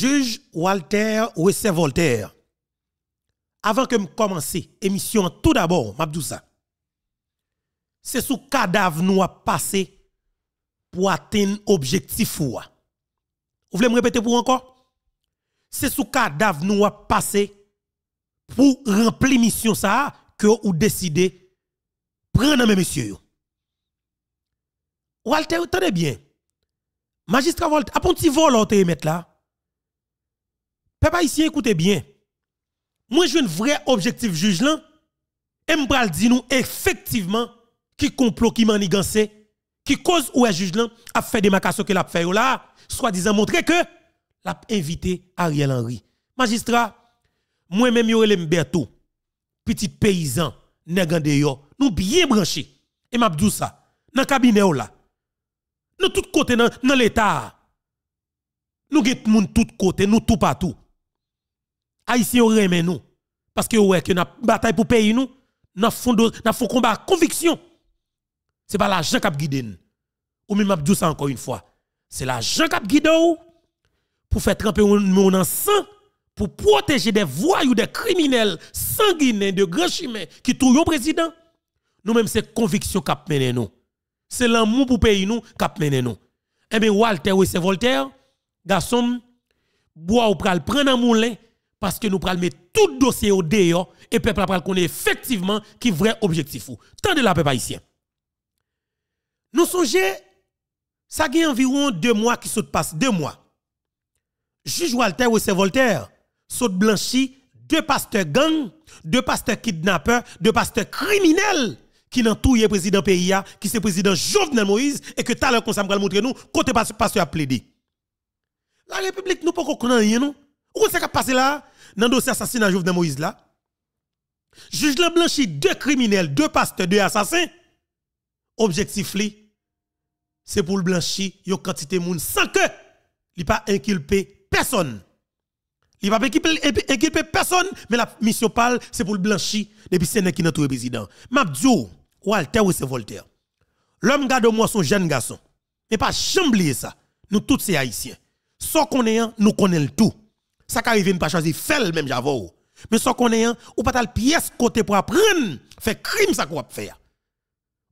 Juge Walter c'est Voltaire. Avant que je commence émission, tout d'abord, ça c'est sous cadavre nous a passé pour atteindre objectif Vous voulez me répéter pour encore? C'est sous cadavre nous a passé pour remplir mission ça que ou décidé prendre mes messieurs. Walter, attendez bien. Magistrat Voltaire, a un petit vol là. Papa, ici, écoutez bien. Moi, j'ai un vrai objectif juge là. Et m'bral dit nous effectivement qui complot qui manigance, qui cause ou est juge là a fait démarcation que l'a fait là, soit disant montrer que l'a invité Ariel Henry. Magistrat, moi même le Mberto, petit paysan, nègre nous bien branchés. Et m'a dit ça dans cabinet là. Nous tout côté dans l'état. Nous get moun tout côté, nous tout partout ou remet nous. Parce que ouais, que nous bataille pour payer nous, nous avons faut combat conviction. Ce n'est pas l'argent qui guide Ou même, je ça encore une fois. C'est l'argent qui guide pour faire tremper mon en sang, pour protéger des voyous, des criminels sanguinaires, de grands chimères qui trouvent le président. Nous-mêmes, c'est conviction qui mène nous. C'est l'amour pour payer nous qui mène nous. Eh bien, Walter, oui, c'est Voltaire. Garçon, bois ou pral, prendre un moulin parce que nous prenons mettre tout dossier au dehors et peuple pral connaît effectivement qui vrai objectif ou. de la peuple haïtien. Nous songez ça a environ deux mois qui se passe deux mois. Juge Walter ou c'est Voltaire saute blanchi deux pasteurs gang, deux pasteurs kidnappeurs, deux pasteurs criminels qui n'ont tout le président PIA, qui c'est président Jovenel Moïse et que tout à l'heure qu'on montrer nous côté pasteur a plaidé. La République nous pas connaître rien nous. Où est-ce qui passé là Dans le dossier assassinat Jovenel Moïse là. Juge le blanchi deux criminels, deux pasteurs, deux assassins. Objectif li, c'est pour le blanchi yon quantité moun sans que l'i pas inculpé personne. Il va pas inculpé personne, mais la mission parle, c'est pour le blanchi depuis c'est qui le président. Mabdou, oh, Walter ou c'est Voltaire. L'homme garde moi son jeune garçon. Mais pas chamblier ça. Nous tous c'est haïtiens. Sans qu'on nous connaissons tout ça qui arrive, pas choisir faire même j'avoue. Mais sans qu'on ait ou pas de pièce côté pour apprendre, faire crime ça qu'on va faire.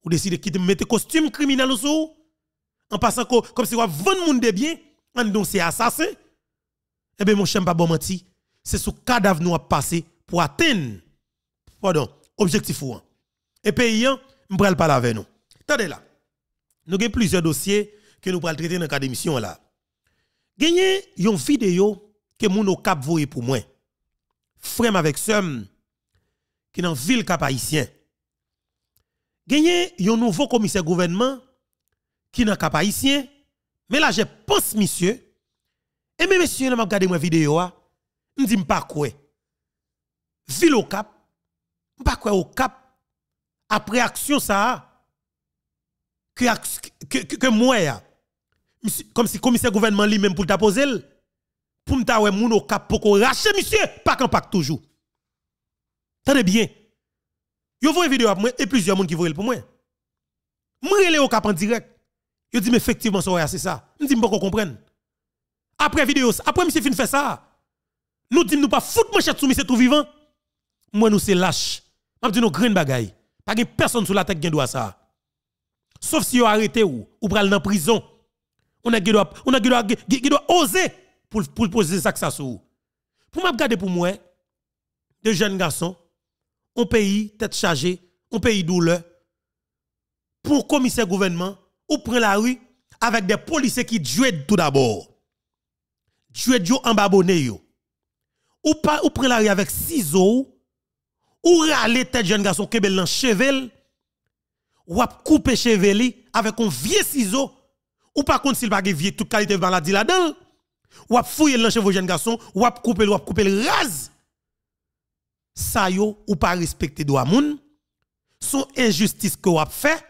Ou décide de mettre costume criminel ou sous, en passant comme si on vend monde de bien, en donc assassin. Eh bien, mon chien, pas bon menti, c'est sous cadavre nous a passé pour atteindre, pardon, objectif ou Et pays, hein, je ne pas avec nous. Attendez là, nous avons plusieurs dossiers que nous allons traiter dans la émission d'émission là. Gagner une vidéo que mon au cap voye pour moi. Frem avec ceux qui dans ville cap haïtien. Gagné un nouveau commissaire gouvernement qui dans cap haïtien. Mais là je pense monsieur et même monsieur m'ont regardé moi vidéo a me sais pas quoi. Ville au cap pas quoi au cap après action ça hein? que que que, moi hein? comme si commissaire gouvernement lui-même pour t'apposer pour me tawe moun au cap poko rache monsieur pas qu'on pack toujours Tenez bien yo voyez vidéo moi et plusieurs monde qui voient pour moi moi relé au cap en direct yo dit mais effectivement c'est ça me dit pas comprenne après vidéo après monsieur fin fait ça nous dit nous pas foutre manchette sous monsieur tout vivant moi nous c'est lâche m'a dit nous grande bagaille pas personne sur la tête qui doit ça sauf si yo arrêté ou ou pral dans prison on a qui on a qui doit oser pour, pour poser ça que ça sur Pour m'abgarder pour moi, de jeunes garçons, on pays tête chargée, on pays douleur, pour commissaire gouvernement, ou prend la rue avec des policiers qui tuent tout d'abord. Tuent jou en babonné Ou pas, ou prend la rue avec ciseaux, ou râler tête jeune garçon kebel dans chevel, ou ap couper cheveli avec un vieux ciseau, ou pas contre s'il pas vieux toute qualité de maladie là-dedans ou ap fouiller le chevaux jeune garçon, ou ap couper, ou ap couper le rase. Ça yo, ou pas respecter droit moun, son injustice que ou ap fait,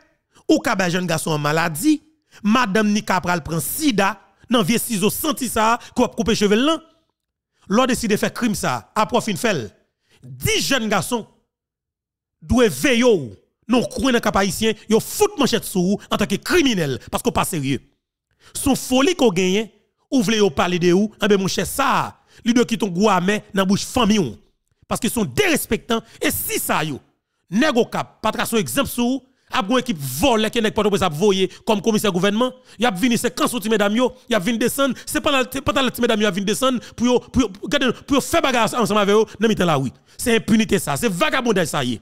ou kaba jeune garçon en maladie, madame ni capral prend sida, nan vieux ciseau senti ça, ou ap couper cheveux l'an. L'on décide faire crime ça, à une fel. 10 jeunes garçons doivent veyo, non kouen nan cap yo fout manchette sous en tant que criminel parce qu'on pas sérieux. Son folie qu'on gagne ou voulez parler de ou, eh ben mon cher ça, les de qui ton goût dans la bouche famille parce qu'ils sont dérespectants et si ça yo, nego cap, pas son exemple sou, a une équipe volée qui n'est pas port voyer comme commissaire gouvernement, y a vini c'est quand sorti mesdames yo, y a vini descendre, c'est pas pendant les mesdames yo a vini descendre pour pour pour faire bagarre ensemble avec eux dans mitan la oui. C'est impunité ça, c'est vagabondage ça y est.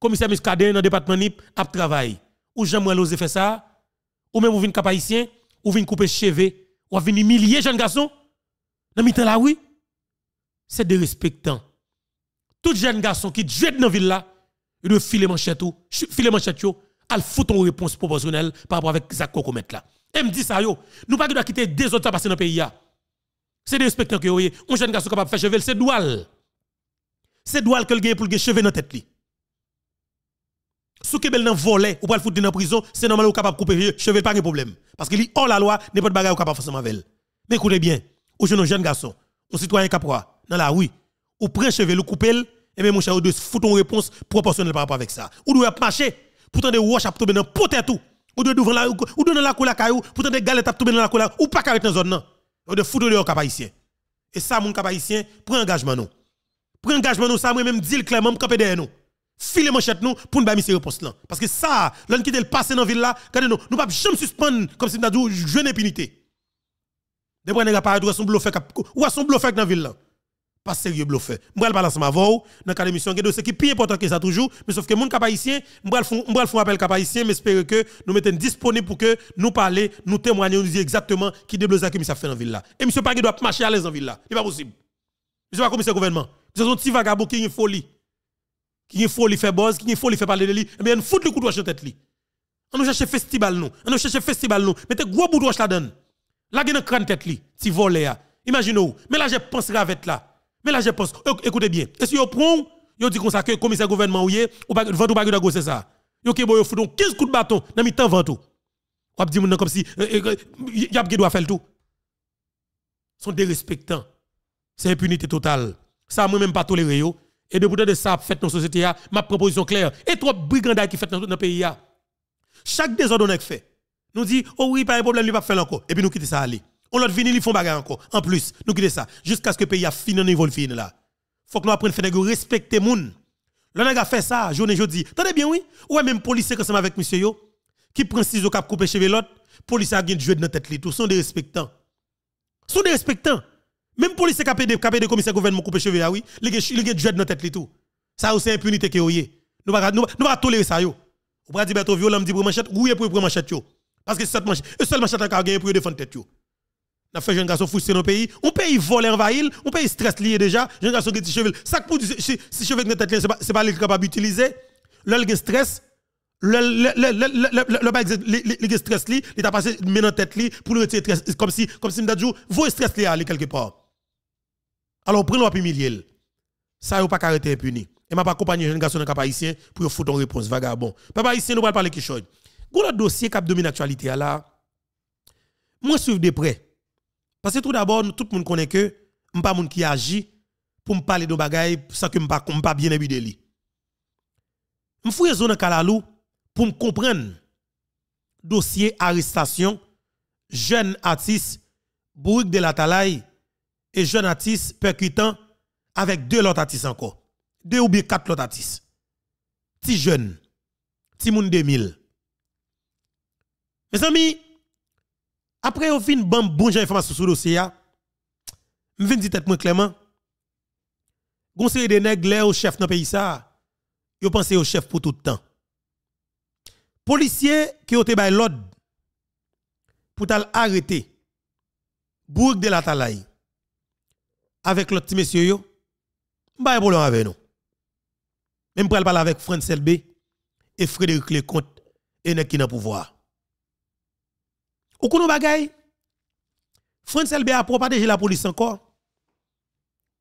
Commissaire Muscadet dans département NIP a travaillé. Ou j'aimerais l'oser faire ça, ou même ou vin cap haïtien, ou vin couper cheveux ou venir milliers de jeunes garçons dans mitan la oui c'est des respectants tout jeune garçon qui jouent dans la ville là il doit filer manchette château filer manchette yo al une réponse proportionnelle par rapport avec ça qu'on là et me dit ça yo nous pas doit quitter deux autres passer dans le pays là c'est des respectants que yo un jeune garçon capable de faire cheveux c'est doual c'est doual que le gagne pour le cheveux dans la tête sous bel dans volet ou pas foutre dans prison, c'est normal ou capable couper cheveux pas de problème parce que li hors la loi, n'est pas de bagarre ou capable forcément avec. Mais écoutez bien, je un jeune garçon, un citoyen capra dans la oui. ou prend cheveux ou couper et eh même mon cher de foutre une réponse proportionnelle par rapport avec ça. Ou doit marcher pourtant des roches à tomber dans pote tout. Ou de devant la ou dans la koula kayou, pour pourtant de galettes tomber dans la koula, ou pas carré dans zone non. Ou de foutre le cap haïtien. Et ça mon cap haïtien, prend engagement nous. Prend engagement nous ça moi même dit clairement me camper derrière nous mon manchette nous pour nous ces réponses là parce que ça l'on qui est passé dans ville là nous nous pas jamais suspendre comme si nous avons jeune impunité des fois, nous de son bluffeur ou à son bluffeur dans ville là pas sérieux bluffeur moi le balance ma voix dans que de qui qui plus important que ça toujours mais sauf que mon cap haïtien moi le font moi appel cap mais espérer que nous mettons disponible pour que nous parler nous témoigner nous dire exactement qui qui que avons fait dans ville là et monsieur pas doit marcher à l'aise dans ville là c'est pas possible monsieur pas commissaire gouvernement ce un petit vagabonds qui est une folie qui est faux, il fait buzz, qui est faux, il fait parler de lui, eh bien, on fout le coup de tête lui. On nous cherche festival nous, on nous cherche festival nous, mettez gros bout de là donne. Là, il y a crâne tête lui, si voler, hein. Imaginez-vous, mais là, je pense avec là. Mais là, je pense, écoutez bien, Et si vous prenez, vous dites comme ça que le commissaire gouvernement ou est, ou pas, vous pas c'est ça. Vous avez 15 coups de bâton dans le temps ventre. Vous avez dit comme si, vous euh, euh, euh, doit faire tout. sont dérespectants. C'est impunité totale. Ça, moi-même, pas toléré. Et de bout de ça, fait dans la société, ma proposition claire. Et trois brigands qui fait dans le pays. Chaque désordre a qu'on fait. Nous dit, oh oui, pas de problème, il va faire encore. Et puis nous quittons ça aller. On l'a il ils font bagarre encore. En plus, nous quittons ça. Jusqu'à ce que le pays a fini au niveau fini là. Faut que nous apprenions à respecter les gens. L'on a fait ça, jour journée, jeudi. Tenez bien, oui. Ou même policier qui sont avec M. yo, qui prend ou cap coupé chez l'autre, policier a gagné de jouer dans la tête li tout. Sont des respectants. Sont des respectants. Même police KPD, de commissaire gouvernement coupé cheveux, oui, il y a dread dans tête tout. Ça c'est impunité que y Nous ne nous pas tolérer ça yo. On va dire Berto violent dit pour manchette, oui, pour prendre manchette yo. Parce que cette manchette, seule manchette a gagné pour défendre tête yo. N'a fait jeune garçon frustré dans le pays, on pays voler vaille, on pays stress lié déjà, jeune garçon qui cheveux, ça pour si cheveux dans tête c'est pas c'est pas capable d'utiliser. Là, gen stress, le le le le le stress li, il a passé dans tête li pour le retirer comme si comme si me dit vous stress li à quelque part. Alors, prenez-le à humilier. Ça, vous pas arrêté impuni. Et m'a pas accompagné jeune garçon cap haïtien pour foutre une réponse vagabond. Papa haïtien, nous pas parler quelque chose. le dossier cap domine l'actualité, là. Moi suivre de près. Parce que tout d'abord, tout le monde connaît que je pas monde qui agit pour me parler de bagaille sans que je pas pas bien habillé de lui. Je fouille zone Kalalou pour me comprendre dossier arrestation jeune artiste Bourg de la Talaye et jeune artiste percutant avec deux autres artistes encore. Deux ou bien quatre autres artistes. Petit jeune. Petit de mille. Mes amis, après on fin bon bon information sur le dossier, hein. je viens dire tête moi clairement. Conseil des nègres au chef dans pays ça, yo pensé au chef pour tout le temps. Policiers qui ont été l'ordre pour arrêter Bourg de la Talaye avec l'autre petit monsieur, yo, pas de problème avec nous. Même pour parler avec Franck Selbe et Frédéric Lecomte et nek qui dans pouvoir. Ou kono bagay, Franck Selbe a propagé la police encore.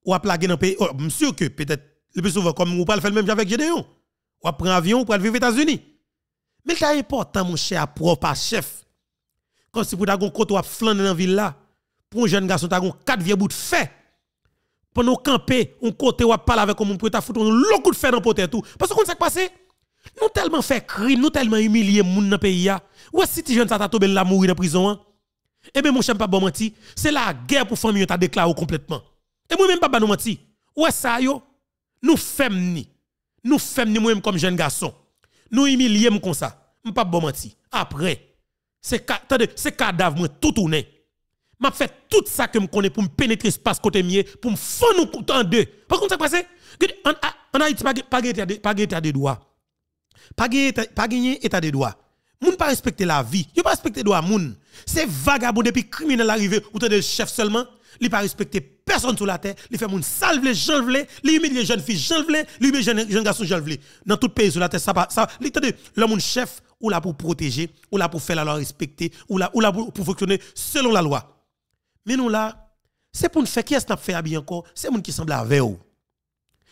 Ou a plagué dans le pays. Oh, monsieur que peut-être le plus souvent, comme vous parlez le même avec Gédéon, ou un avion pour aller vivre aux États-Unis. Mais c'est important, mon cher, propre chef. Quand si vous avez un côté ou flan dans la ville là, pour un jeune garçon, vous avez quatre vieux bouts de fait pendant camper, on côté ou parler avec comme on peut ta foutre un coup de fer dans poter tout parce qu'on s'est passé. Nous tellement fait crime, nous tellement humilié gens dans le pays Nous hein. Ou si ti jeune ça t'a tombé la mourir dans prison hein? Eh ben mon cher pas bon menti, c'est la guerre pour famille t'a déclaré complètement. Et moi même pas nous menti. Ou ça yo nous femmes. Nous femmes moi comme jeune garçon. Nous humilié comme ça. pas bon menti. Après c'est c'est cadavre tout tourner m'a fait tout ça que me connais pour me pénétrer l'espace côté mien, pour me faire nous en deux. Par contre, ça passe, hein? en Haïti, pas d'état de droit. Pas gagné état de droit. Moun pas respecter la vie. Yo pas respecter droit moun. C'est vagabond depuis criminel arrivé ou t'es le chef seulement. Li pas respecter personne sur la terre. il fait moun salve les gens vle, li humilie les jeunes filles gens vle, li humilie les jeunes garçons gens vle. Dans tout pays sur la terre, ça pas ça. Li de le moun chef ou là pour protéger, ou là pour faire la loi respecter, ou là ou là pour fonctionner selon la loi. Mais nous là, c'est pour nous faire qui est-ce qu'on fait abus encore C'est mon qui semble avec vous.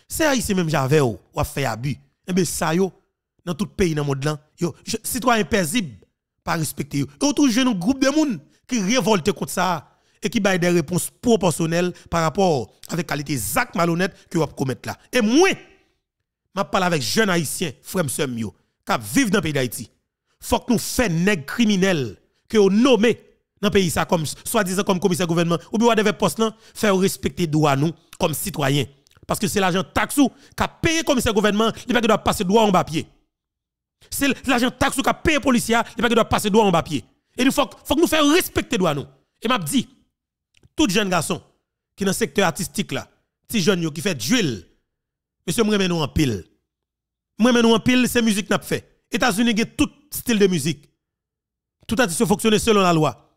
C'est haïtien même j'avais ou a fait abus. Et eh bien ça yo dans tout pays dans le monde là, yo citoyen paisible pas respecter yo. Et avons un groupe de monde qui révolte contre ça et qui baille des réponses proportionnelles par rapport avec qualité zac malhonnête que vous commettre là. Et moi, je parle avec jeunes haïtiens, frères qui vivent dans le pays d'Haïti. Faut que nous fassions des criminels que vous nommez dans le pays, ça, comme, soi-disant comme commissaire gouvernement, ou bien, devait poste, là, faire respecter droit nous, comme citoyens. Parce que c'est l'agent taxe qui a payé commissaire gouvernement, il pas doit passer droit en papier. C'est l'agent taxe qui a payé policier, il pas doit passer droit en papier. Et il faut, faut que nous fassions respecter droit nous. Et m'a dit, tout jeune garçon qui est dans le secteur artistique là, petit jeune qui fait d'huile, monsieur, me nous en pile. Moi, nous en pile, c'est musique n'a fait. États-Unis, tout style de musique. Tout artiste fonctionne selon la loi.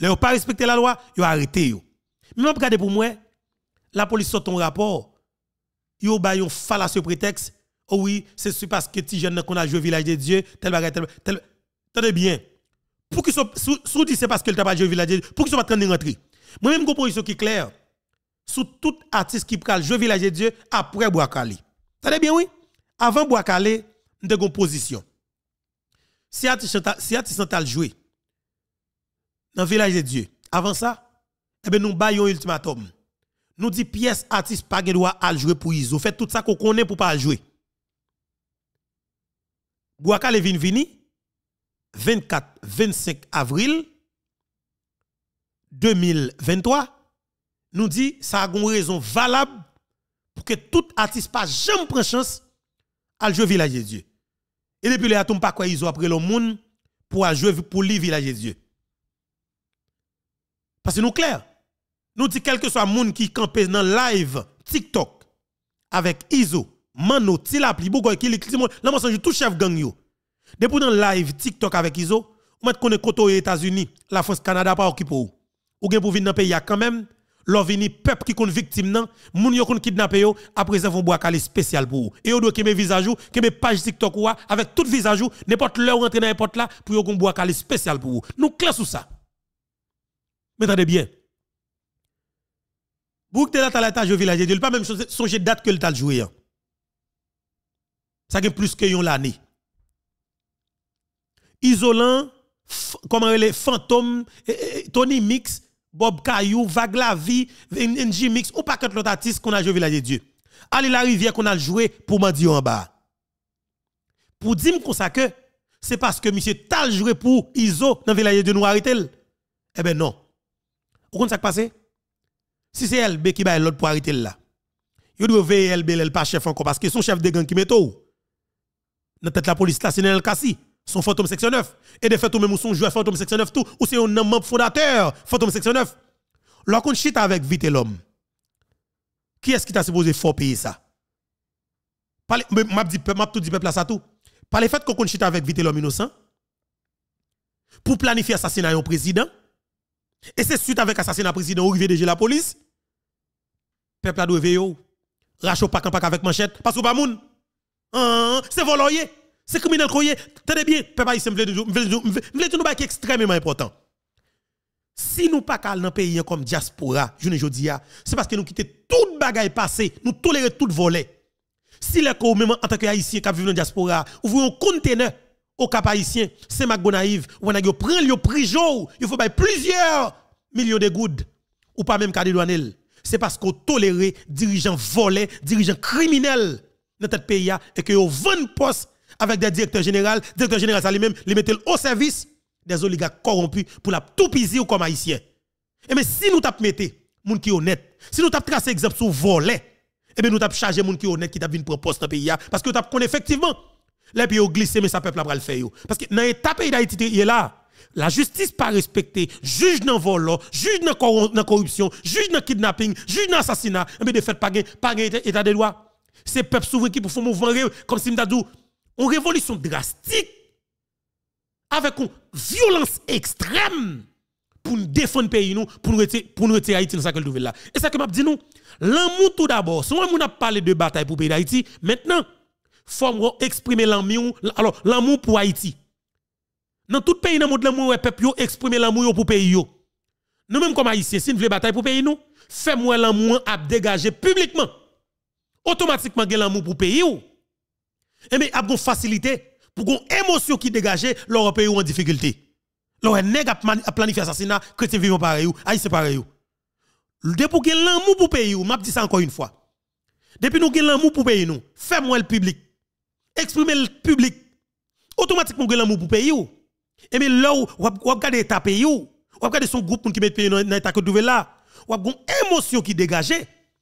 Ils n'ont pas respecté la loi, ils a arrêté. Mais regardez pour moi, la police sort ton rapport. Ils ont un ce prétexte. Oh oui, c'est parce que les jeunes qu'on a joué au village de Dieu, tel bagarre, tel. tel. Tenez bien. Pour qu'ils soient. Sous dit, c'est parce tu n'ont pas joué au village de Dieu. Pour qu'ils soient en train de rentrer. Moi-même, une position qui est claire. Sous tout artiste qui prend le jeu village de Dieu après Boakali. Tenez bien, oui. Avant Boakali, nous avons une position. Si artiste si joué, dans le village de Dieu. Avant ça, eh ben nous baillons ultimatum. Nous dit pièce artiste pas de droit à jouer pour Iso. Fait tout ça qu'on connaît pour pas jouer. Bouaka Levin vini 24 25 avril 2023 nous dit ça a une raison valable pour que tout artiste pas jamais prenne chance à jouer village de Dieu. Et depuis là, tombe pas quoi Iso après le monde pour jouer pour lui village de Dieu. Parce que nous clair, nous dit quel que soit monde qui campe dans live TikTok avec Iso, Mano, Tilapli, Bougoy, Kili, Klimon, là, moi, tout chef gang yo. Depuis dans live TikTok avec Iso, ou met connaît koto aux États-Unis, la France, Canada pas occupé ou. Ou gen pour venir dans pays quand même, l'on vini peuple qui sont victime nan, moun yo est kidnappé après ça vont boire spécial pour vous. Et vous doit un visage ou, page TikTok ou, avec tout visage ou, n'importe l'heure rentrer dans n'importe là, pour yon boire spécial pour vous. Nous clair sur ça. Mais attendez bien. Bouk là t'as joué au village, il pas même de date que le tal joué. Hein. Ça fait plus que yon l'année. Isolant, comment les fantômes, Tony Mix, Bob Caillou, Vaglavi la NG Mix, ou pas que l'autre artiste qu'on a joué au village de Dieu. Allez la rivière qu'on a joué pour Madiou en bas. Pour dire qu'on que c'est parce que monsieur tal joué pour Iso dans le village de nous Eh bien non. Ou comprenez ce qui passé Si c'est elle, qui va l'autre pour arrêter là, il doit veiller elle n'est pas chef encore, parce que son chef de gang qui met ou Dans tête la police, la c'est Kassi, son fantôme section 9. Et de fait, ou même son joueur fantôme section 9, tout, ou c'est un membre fondateur fantôme section 9. Lorsqu'on chita avec vite l'homme, qui est-ce qui t'a supposé fort payer ça? m'a dit tout dit peuple à ça tout. Par le fait qu'on chita avec vite l'homme innocent, pour planifier assassinat un président, et c'est suite avec assassinat président ou déjà la police. Peuple a dû veiller. Oh. Racho pas avec manchette. Parce que pas bah, moun. Hein, hein, hein, c'est voloyer. C'est criminel croyé. Tenez bien, peuple il je dire nous extrêmement important. Si nous pas dans pays comme diaspora, je ne dis c'est parce que nous quittons toute bagage passé nous tolérons tout volet. Si les même en tant que haïtien qui vivent dans la diaspora, ouvrons un conteneur au Cap Haïtien, c'est Macgonaïve, ou on a pris le prison, il faut payer plusieurs millions de goudes. ou pas même Kadidouanel. C'est parce qu'on toléré dirigeants volés, dirigeants criminels dans notre pays hein, et que vous vend poste avec des directeurs généraux, directeurs généraux, ça lui-même, les mettent au service des oligarques corrompus pour la tout pays comme haïtien. Et eh mais si nous tapons mettre moun qui honnête, si nous tapons tracé exemple sur volet, et eh bien nous tapons charger moun qui honnête qui tapent une proposition dans le pays hein, parce que nous tapons effectivement les ont glissé, mais ça peuple pas le faire parce que dans l'état pays d'Haïti il est là la justice pas respectée, juge dans vol, juge dans corruption, juge dans kidnapping, juge dans assassinat, mais de fait pas pas état de loi. C'est peuple souverain qui pour faire mouvement comme si m'a dit une révolution drastique avec une violence extrême pour nous défendre pays pour nous retirer pour Haïti dans sa nouvelle là et ça que m'a dit nous l'amour tout d'abord si on a parlé de bataille pour le pays d'Haïti maintenant faut exprimer l'amour alors l'amour pour Haïti. Dans tout pays dans monde l'amour peuple yo exprimer l'amour pour pays yo. Nous même comme haïtiens, si nous voulons bataille pour pays nous, fais-moi l'amour à dégager publiquement. Automatiquement gain l'amour pour pays ou. Et mais a facilité pour gon émotion qui dégager leur pays en difficulté. Leur nèg a planifié assassinat, chrétien vivant pareil ou, haïtien pareil ou. Depuis que l'amour pour pays ou, m'a dit ça encore une fois. Depuis nous avons l'amour pour pays nous, fais-moi le public exprimer le public, automatiquement, vous avez l'amour pour pays. Et mais là, vous regardez l'état pays, vous regarde son groupe qui met pays dans l'état que vous là, vous a une émotion qui dégage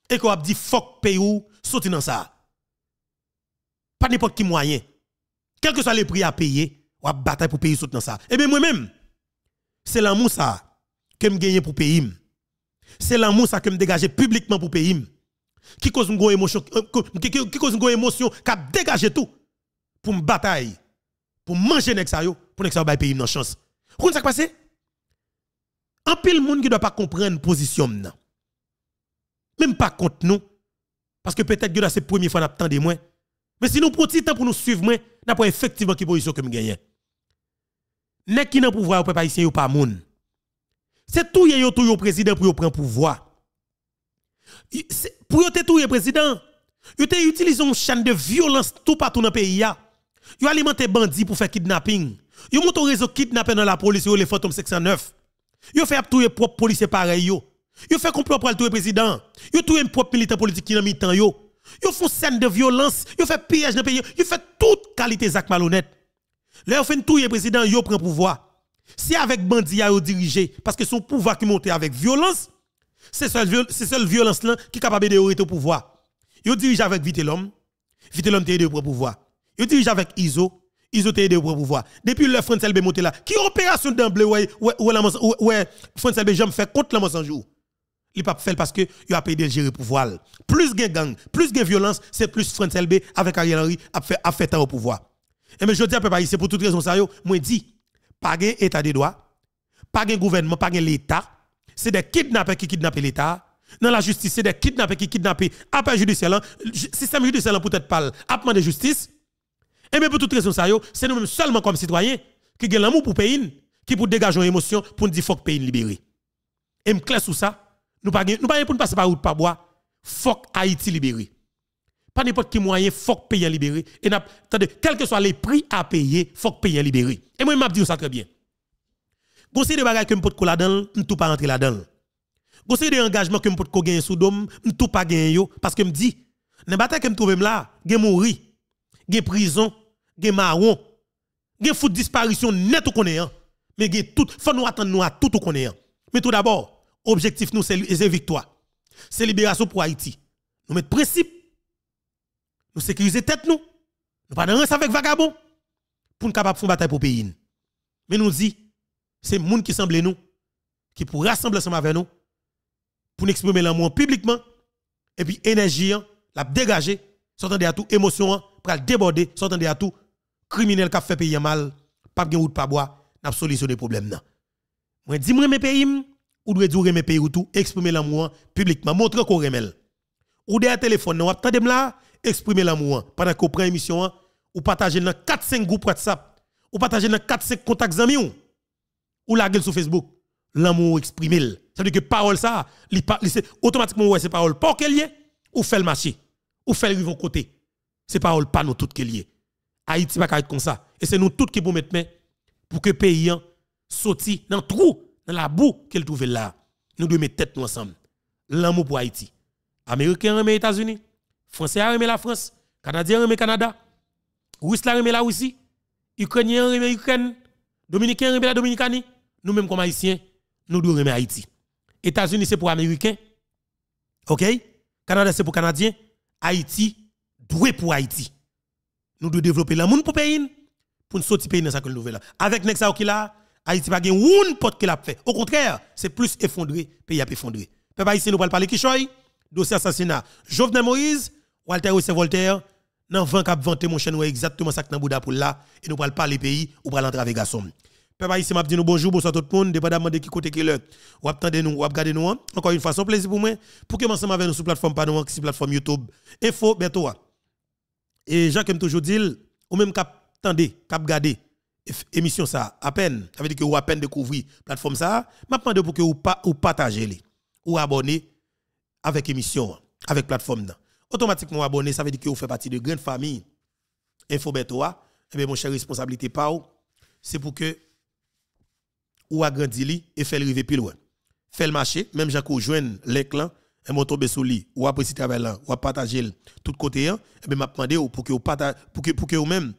et qu'on dit fuck pays, saute dans ça. Pas n'importe qui moyen. Quel que soit le prix à payer, vous avez bataille pour payer sortez dans ça. Et bien moi-même, c'est l'amour ça que je gagne pour pays. C'est l'amour ça que je dégage publiquement pour pays. Qui cause une émotion, euh, qui cause une émotion, qui dégage tout pour me bataille, pour manger nèg pour nèg ça bay pays une chance. comment ça passé En pile monde qui doit pas comprendre position Même pas contre nous parce que peut-être que c'est la première fois qu'on de moi. Mais si nous prenons petit temps pour nous suivre moins, nous pas effectivement qui position que nous gagner Nèg qui n'a pouvoir peuple haïtien yo pas moun. C'est tout yo tout yo président pour yo prendre pouvoir. Pour yo tout le président, yo te utilisé une chaîne de violence tout partout dans le pays Yo alimente bandits pour faire kidnapping. Yo monte réseau kidnapper dans la police ou les fantômes 609. Yo fait tuer propre policier pareil yo. Yo fait complot pour le président. Yo trouvez un propre militant politique qui dans mis tant. yo. Yo font scène de violence, yo fait pillage dans le pays, yo fait toute qualité zak malhonnête. Là yo fait tuer président, yo prend pouvoir. Si avec bandit yo dirigé parce que son pouvoir qui monte avec violence, c'est seule seule violence là qui capable de au pouvoir. Yo dirige avec vite l'homme. Vite l'homme te de pouvoir. Il dirige avec ISO. ISO aidé au pouvoir. Depuis le France LB monté là, qui opération d'emblée ouais ouais ouais, France LB j'aime faire contre la en jour. Il pas faire parce que il a payé gérer pouvoir. Plus a gang, plus de violence, c'est plus France LB avec Ariel Henry eh ben, a fait a au pouvoir. Et mais je dis à peuple c'est pour toute raison ça yo, moi dis, pas gain état de droit, pas gain gouvernement, pas gain l'état, c'est des kidnappés qui kidnappent l'état. Dans la justice, c'est des kidnappés qui kidnappent après judiciaire. Le système judiciaire, peut-être pas, Appel de justice. Et eh bien pour toute raison, c'est nous-mêmes seulement comme citoyens qui avons l'amour pour payer, qui pour dégager une émotion pour nous dire faut que pays libéré. Et me clair sur ça, nous ne pouvons pas passer par route pas bois, faut que Haïti libéré. Pas n'importe quel moyen, faut que pays libéré. Et attendez, quel que soit les prix à payer, faut que pays libéré. Et moi, je dis ça très bien. Conseil de bagages que je peux pas là-dedans, ne pas rentrer là-dedans. Conseil de engagement que je peux pas gagner sous dôme, je ne peux pas parce que je me dis, dans la bataille que je trouve là, je mourir des prisons, des marrons, des fout disparition net ou connaît hein. mais gen tout faut nous attendre nous à tout ou hein. mais tout d'abord objectif nous c'est victoire c'est libération pour Haïti nous mettons principe nous sécuriser tête nous nous pas dans avec vagabond pour nous capable faire bataille pour pays mais nous dit c'est moun qui semble nous qui pour rassembler avec nous pour exprimer l'amour publiquement et puis énergie hein, la dégager s'entendre à tout émotion débordé déborder, s'entendre à tout, criminel qui fait payer mal, pas de route pas bois, n'a solutionné problème nan. Moi dis moi mes pays ou doit dire mes pays ou tout, exprimer l'amour publiquement, montrer qu'on remel. Ou derrière téléphone, ou attendez là, exprimer l'amour pendant qu'on prend émission ou partager dans 4 5 groupes WhatsApp, ou partager dans 4 5 contacts amis ou, ou la gueule sur Facebook. L'amour exprimé. Ça veut dire que parole ça, li, automatiquement ouais c'est parole. Pour quel lien ou fait le marché ou fait le côté c'est n'est pas nous tout qui lié. Haïti va être comme ça. Et c'est nous toutes qui pour mettre main pour que pays sorti dans trou, dans la boue qu'ils trouve là. Nous devons mettre tête nous ensemble. L'amour pour Haïti. Américains remettent les États-Unis, Français remettent la France, Canadiens remettent le Canada, Russes aimer la Russie, Ukrainiens aimer l'Ukraine, Dominicains aimer la Dominicanie. Nous-mêmes comme Haïtiens, nous devons aimer Haïti. États-Unis c'est pour Américains. OK Canada c'est pour Canadiens. Haïti doué pour Haïti. Nous devons développer la monde pour pays, pour nous sortir pays dans sa nouvelle. Avec Nexa qui là, Haïti pas gagne une porte qu'il a fait. Au contraire, c'est plus effondré, pays a effondré. Peuple ici, nous parle parler qui choy, dossier assassinat Jovenel Moïse, Walter Rousseau Voltaire, dans 20 cap mon mon chien exactement ça que nous Bouddha pour là et nous parle parler pays ou parle avec garçon. Peuple Ici, m'a dit nous bonjour, bonsoir tout le monde, dépendamment de qui côté qui l'heure. Ou attendez nous, ou regardez nous. Hein. Encore une fois, plaisir pour moi pour que ensemble avec nous sur plateforme pas nous, hein, sur plateforme YouTube. Info bientôt. Hein. Et Jacques aime toujours dit, ou même cap cap regardé émission ça à peine, ça veut dire que vous à peine découvrir plateforme ça, m'a demande pour que vous pas ou partagez ou abonnez avec émission, avec plateforme Automatiquement abonné, ça veut dire que vous faites partie de grande famille Info Et eh bien mon cher responsabilité c'est pour que ou agrandissez et fait le plus loin. Fait le marché, même Jacques vous joindre les clans et suis tombé sur lui, ou apprécier travail là, ou partager tout côté, et hein, eh bien m'a demandé pour que vous pour que pour que vous même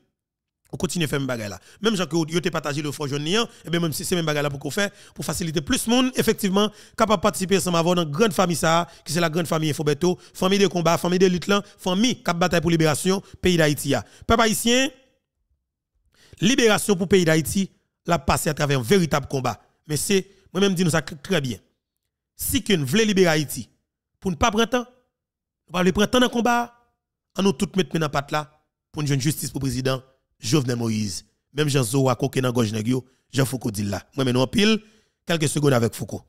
on continue à faire bagaille là. Même si que vous avez partagé le jeune hein, et eh bien même si c'est même bagaille là pour qu'on fait, pour faciliter plus de monde, effectivement, capable de participer ensemble avant dans grande famille ça, qui c'est la grande famille Infobeto, famille de combat, famille de lutte là, famille qui bataille pour libération, pays d'Haïti. Peuple haïtien, libération pour pays d'Haïti, la passer à travers un véritable combat. Mais c'est, moi-même, dis nous ça très bien. Si qu'une veut libérer Haïti, pour ne pas prendre temps. Nous pas le prendre temps dans le combat. On nous tout mettre dans patte là pour une justice pour le président Jovenel Moïse. Même Jean Zoua, est dans gauche Jean Foucault dit là. Moi, maintenant, pile quelques secondes avec Foucault.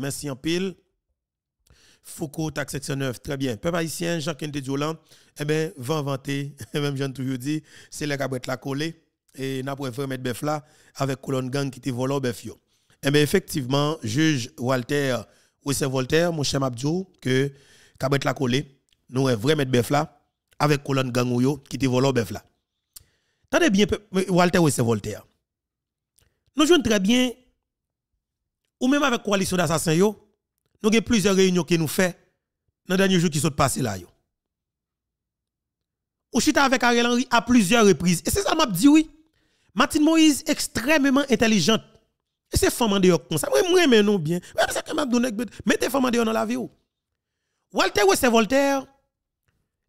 Merci en pile. Foucault, taxe section 9, très bien. Peuple haïtien, Jean-Kennedy Diolan, eh bien, va inventer. même eh ben, jean toujours dit, c'est le cabret la collée, et n'a pas mettre bœuf là, avec colonne gang qui te volé bœuf yo. Eh bien, effectivement, juge Walter, ou c'est Voltaire, mon cher Mabdou, que cabret la collée, nous est vraiment mettre bœuf là, avec colonne gang ou yo, qui te volé bœuf là. Tenez bien, Walter, ou c'est Voltaire. Nous jouons très bien ou même avec la coalition d'assassins yo, nous avons plusieurs réunions qui nous fait dans les derniers jours qui sont passés là yo. Ou avec Ariel Henry à plusieurs reprises. Et c'est ça je dit oui. Martine Moïse extrêmement intelligente. Et c'est femme en dehors comme ça. Moi mais nous bien. c'est que m'a mettez femme dans la vie Walter ou c'est Voltaire.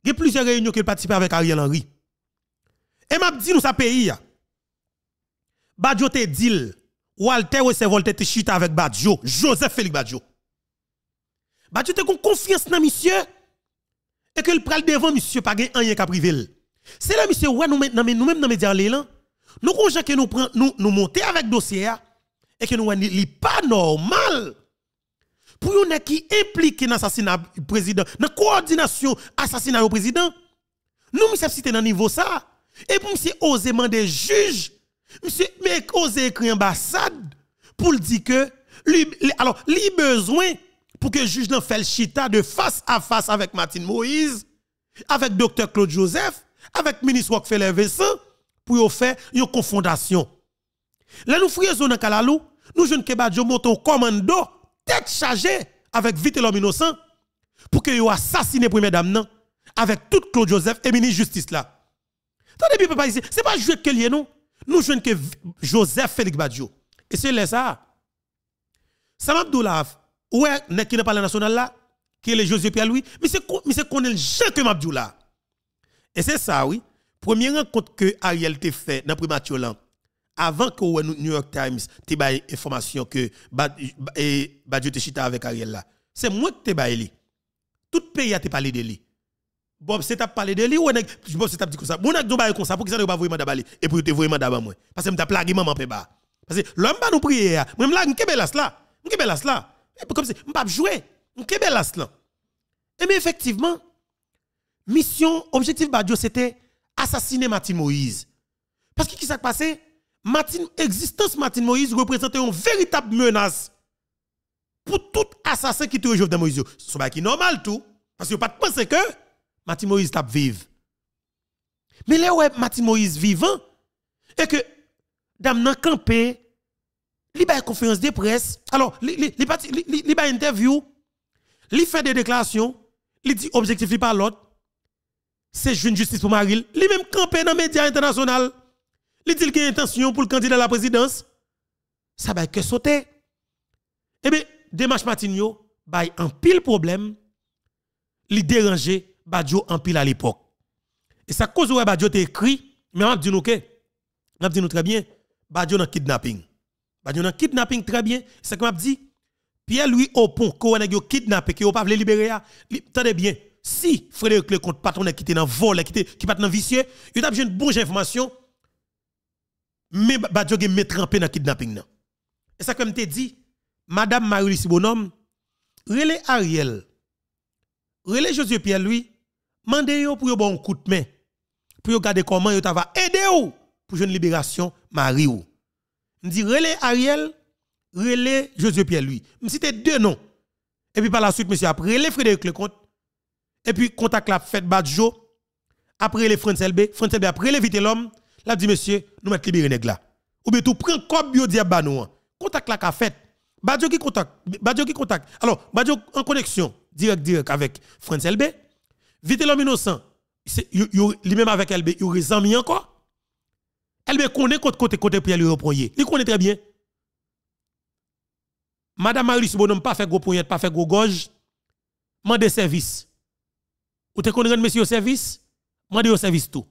Il y a plusieurs réunions qu'il participe avec Ariel Henry. Et m'a dit nous ça pays Badio Badjo te deal Walter volte te chita avec Badjo, Joseph Félix Badjo. Badjo te kon confiance dans monsieur et que il pral devant monsieur pas gagne rien qu'à priver. C'est là monsieur ouais nous maintenant nous même dans média médias. nous connaissons que nous prenons nous nous avec dossier et que nous n'est pas normal pour yon qui implique dans l'assassinat du président, dans la coordination assassinat du président. Nous, monsieur, cité dans niveau ça. Et pour monsieur osément des juges, Monsieur, mais ose écrit ambassade pour dire que lui, alors lui besoin pour que le juge fasse le chita de face à face avec Martin Moïse, avec docteur Claude Joseph, avec ministre Rockefeller Vincent pour faire une confondation. Là nous frions dans Kalalou, nous jeunes Kebadjo montons commando tête chargée avec vite l'homme innocent pour que vous le Premier dame avec tout Claude Joseph et ministre justice là. justice. ici, c'est pas jouer que lié non nous jouons que Joseph Félix Badjo. Et c'est là ça. Sam Abdullah, ouais, n'est qu'il n'est pas la nationale là, qui est le Joseph Pierre Louis, mais c'est qu'on est le jeune que là. Et c'est ça, oui. Première rencontre que Ariel t'a fait dans primature là, avant que le New York Times te baillé information que Badjo eh, te chita avec Ariel là. C'est moi qui te baillé. Tout le pays a parlé de lui. Bob c'est t'a parlé de lui ou nèg Bob c'est dit comme ça. Mon nèg dit comme ça pour qu'ils ça ne pas voyer mandat et pour te voyer mandat moi. Parce que m'ta plagué maman Peba. Parce que l'homme pas nous prier hein. moi m'la m'kebelas là. M'kebelas là. Et comme si m'pa jouer. M'kebelas là. Et mais effectivement mission objectif Badio c'était assassiner Martin Moïse. Parce que qu'est-ce qui s'est passé Martin existence Martin Moïse représentait une véritable menace pour tout assassin qui touche de Moïse. Ce pas qui normal tout parce que pas de penser que Martin Moïse tape vive. Mais le web Martin Moïse vivant et que dame nan campé, li ba conférence de presse, alors li li li, interview, li fait des déclarations, li dit objectif li par l'autre. C'est une justice pour Maril, li même campé dans les médias internationaux. Li dit qu'il a intention pour le candidat à la présidence. Ça va que sauter. Eh bien, démarche Matinio a un pile problème, li dérangeait Badjo en pile à l'époque. Et ça cause où Badjo t'a écrit, mais on dit nous que, on dit nous très bien, Badjo dans kidnapping. Badjo dans kidnapping très bien. C'est comme m'a dit, Pierre-Louis Opon, on a kidnappé, qui n'a pas voulu libérer, tenez bien, si Frédéric Lecomte patron qui était dans vol, qui était dans vicieux, il a besoin de information mais Badjo est été trempé dans kidnapping. Et ça comme t'a dit, Madame marie louise Bonhomme, relais Ariel, relais Josué Pierre-Louis, mandez yo pour yo bon coup de main pour yo garder comment yo ta va aider ou pour jeune libération Marie ou. m'di dit Ariel, relais José Pierre lui. Me deux noms. Et puis par la suite monsieur après relais Frédéric Lecomte. et puis contact la fête Badjo après les France LB, France LB après les vite l'homme, l'a dit monsieur, nous mettre libérer nèg là. Ou bien tout prend comme bio diable Contact la ka fête. Badjo qui contact, Badjo qui contact. Alors, Badjo en connexion direct direct avec France LB. Vite l'homme innocent, lui-même avec elle, il aurait amis encore. LB connaît côté côté côté pour lui reprendre. Il connaît très bien. Madame Marius Bonhomme, pas fait gros poignet, pas fait gros gorge. Mande service. Ou te connaît monsieur au service? Mande au service tout.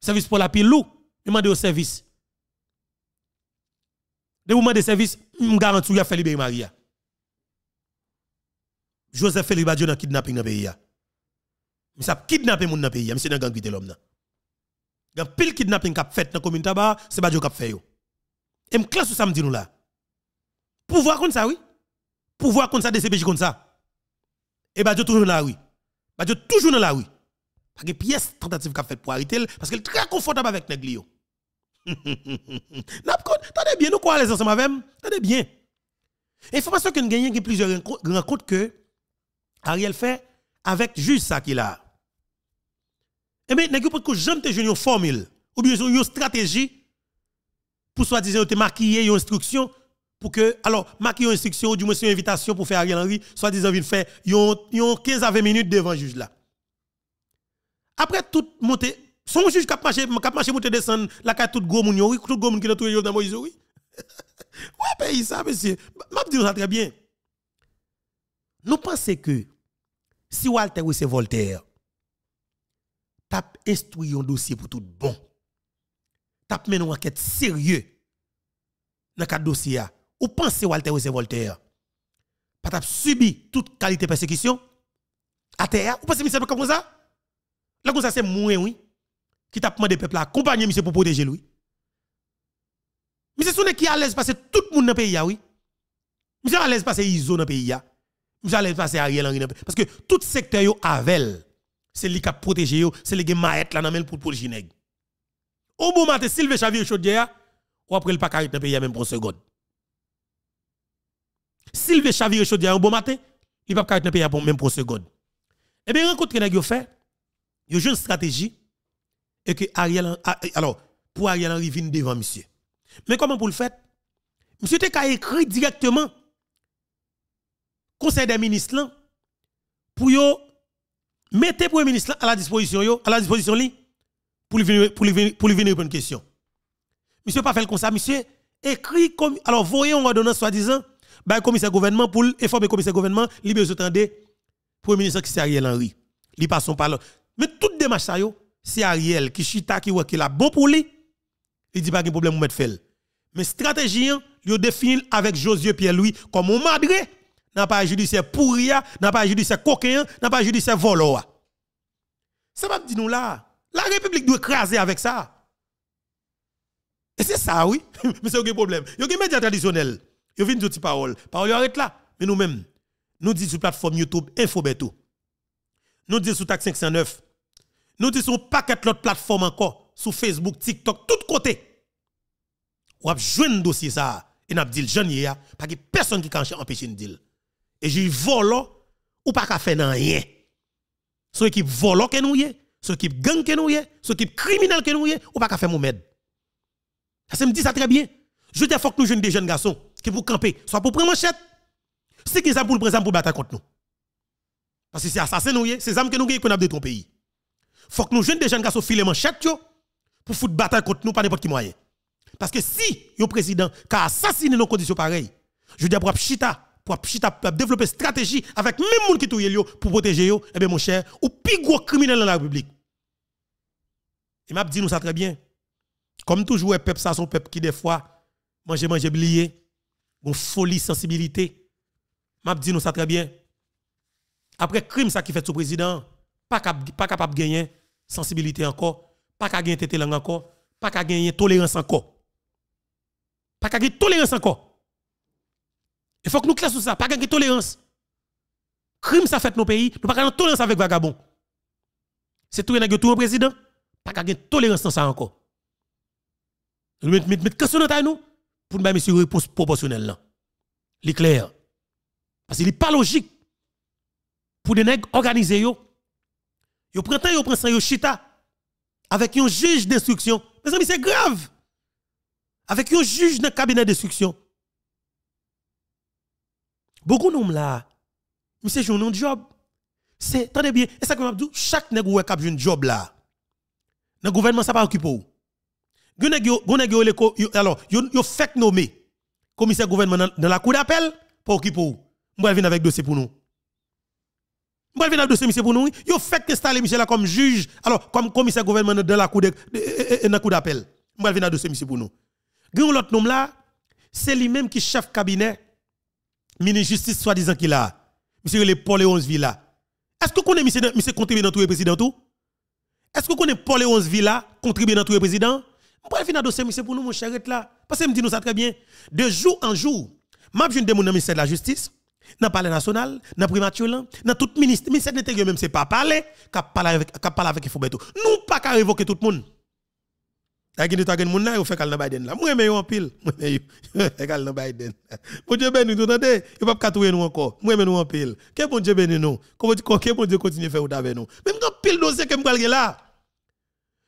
Service pour la pile loup, demandez au service. De vous des service, je garantis que vous avez fait libérer Maria. Joseph Félix Badjou dans le kidnapping dans le pays. Mais a kidnappé moun dans pays, monsieur dans gang quitté l'homme là. Gang pile kidnapping k'ap fait dans commune tabac, c'est pas Dieu k'ap fait yo. Et me classe ça me dit nous là. Pouvoir comme ça oui. Pouvoir comme ça DCPJ comme ça. Et bah Dieu toujours là oui. Bah Dieu toujours dans la rue. Pas de pièce tentative qu'a fait pour arrêter parce est très confortable avec nèg li yo. Tendez bien, nous quoi les ensemble avec Tendez bien. Information que nous gagnons, plusieurs rencontres que Ariel fait avec juste ça qu'il a. Eh bien, n'est-ce pas que j'aime te une formule ou bien une stratégie pour soi-disant te maquiller une instruction pour que, alors, maquiller une instruction ou du moins une invitation pour faire Ariel Henry, soi-disant, il fait 15 à 20 minutes devant le juge là. Après tout montée, son juge qui a marché, qui a marché la carte tout gros moun, oui, tout gros moun qui a trouvé dans Moïse, oui. Ouais, pays ben, ça, monsieur. M'a dit ça très bien. Nous pensons que si Walter, oui, c'est Voltaire, t'as instruit un dossier pour tout bon. T'as mené une enquête sérieux dans le dossier. Ou pensez Walter ou Voltaire? Pas tap subi toute qualité persécution? À terre? Ou pensez Monsieur c'est comme ça? Là, comme ça, c'est moins, oui. Qui t'a demandé peuple à accompagner monsieur pour protéger lui. Monsieur Soune qui à l'aise parce que tout le monde dans le pays, oui. Monsieur à l'aise il ISO dans le pays, Monsieur à l'aise que Ariel Henry dans le pays. Parce que tout secteur yo avec c'est lui qui a protégé, c'est lui qui a maït là dans pour le nèg. Au bon matin, veut Xavier Chaudière, ou après le pas dans le pays même pour une seconde. veut Xavier Chaudière, au bon matin, il pas dans le pays même pour une seconde. Eh bien, rencontre que fait, il y une stratégie et que Ariel eh, alors pour Ariel Henry vient devant monsieur. Mais comment pour le faire Monsieur te a écrit directement conseil des ministres là pour yo mettez le Premier ministre à la disposition, yo, à la disposition pour lui venir pour répondre à une question. Monsieur pas fait comme ça, monsieur écrit comme alors voyez on donner soi-disant par le commissaire gouvernement pour informer le commissaire gouvernement, vous besoin attendre Premier ministre qui c'est Ariel Henry. Il passe son parole. Mais toute démarche ça yo, c'est Ariel qui chita qui voit qui la bon pour lui. Il dit pas qu'il y a un problème mettre fait. Mais stratégie, il définit avec Josué Pierre-Louis comme on madré n'a pas judiciaire pourri, n'a pas judiciaire coquin, n'a pas judiciaire voloa. Ça va dire nous là. La République doit écraser avec ça. Et c'est ça, oui. Mais c'est aucun problème. Il y a un média traditionnel. Il y a une petite parole. Parole arrête là. Mais nous-mêmes, nous disons sur la plateforme YouTube Infobeto. Nous disons sur TAC 509. Nous disons sur paquet l'autre plateforme encore. Sur Facebook, TikTok, tout côté. On a joué un dossier ça. Et n'a dit le jeune, pas que personne qui peut empêcher un deal. Et j'ai volo ou pas fait faire rien. Ceux qui volant que nous y ceux qui gang que nous y ceux qui criminel que nous y ou pas qu'a faire mon Ça me dit ça très bien. Je dis faut que nous jeunes des jeunes garçons qui pour camper, soit pour prendre manchette. C'est qui ça pour le présent pour battre contre nous. Parce que c'est assassin nous c'est hommes que nous gagnons qu'on a de ton pays. Faut que nous jeunes des jeunes garçons filer manchette pour foutre bataille contre nous pas n'importe qui moyen. Parce que si le président qui a assassiné nos conditions pareilles, je dis à chita pour développer stratégie avec même monde qui touye pour protéger yo, eh mon cher, ou plus gros criminel dans la République. Et m'a dit nous ça très bien. Comme toujours, peuple ça sont peuple qui des fois mangent, mange blié bon folie sensibilité. M'a dit nous ça très bien. Après crime ça qui fait sous président, pas capable pas capable gagner sensibilité encore, pas capable gagner tête encore, pas capable gagner tolérance encore. Pas capable gagner tolérance encore. Il faut que nous classions ça, pas gagner tolérance. Crime ça fait nos pays, nous pas gagner tolérance avec vagabond. C'est tout le tout président, pas gagner tolérance dans ça encore. Nous mettons question dans nous pour nous monsieur réponse proportionnelle là. clair. Parce qu'il n'est pas logique pour des nègres organisés yo. Yo prétend yo yo chita avec un juge d'instruction. mais c'est grave. Avec un juge dans le cabinet d'instruction. Beaucoup de là, monsieur, j'ai un job. C'est, attendez bien, et ça que je chaque nègre qui a un job là, le gouvernement, ça pas occupé. Alors, yo fait nommé commissaire gouvernement dans la cour d'appel pour occuper ou. Moi, venir avec dossier pour nous. Moi, venir avec dossier, monsieur, pour nous. Yo fait installer monsieur là comme juge, alors comme commissaire gouvernement dans la cour d'appel. Moi, venir avec dossier, monsieur, pour nous. Grand l'autre nom là, c'est lui-même qui chef cabinet ministre justice soi-disant qui là, monsieur le Paul et Villa. Est-ce que vous connaissez monsieur contribué dans tous les présidents Est-ce que vous connaissez Paul et 11 Villa contribué dans tout le président Moi le dossier monsieur pour nous mon cher là parce que me dit nous ça très bien. De jour en jour, m'a jeune des mon ministère de la justice dans le palais national, dans le primature, dans tout ministère, ministère de l'Intérieur, même c'est pas parler, qui parle avec Foubeto. Nous pas qu'à révoquer tout le monde. Agin de tagen moun la, yo fait nan Biden la. Mwen men yo pile. Moi men yo fekal nan Biden. Bon Dieu béni tout entende, yo pap katouye nous encore. Moi men nous anpil. Que bon Dieu béni nous. Comment dire que bon Dieu continue faire avec nous. Même dans pile dossier que m'galge là.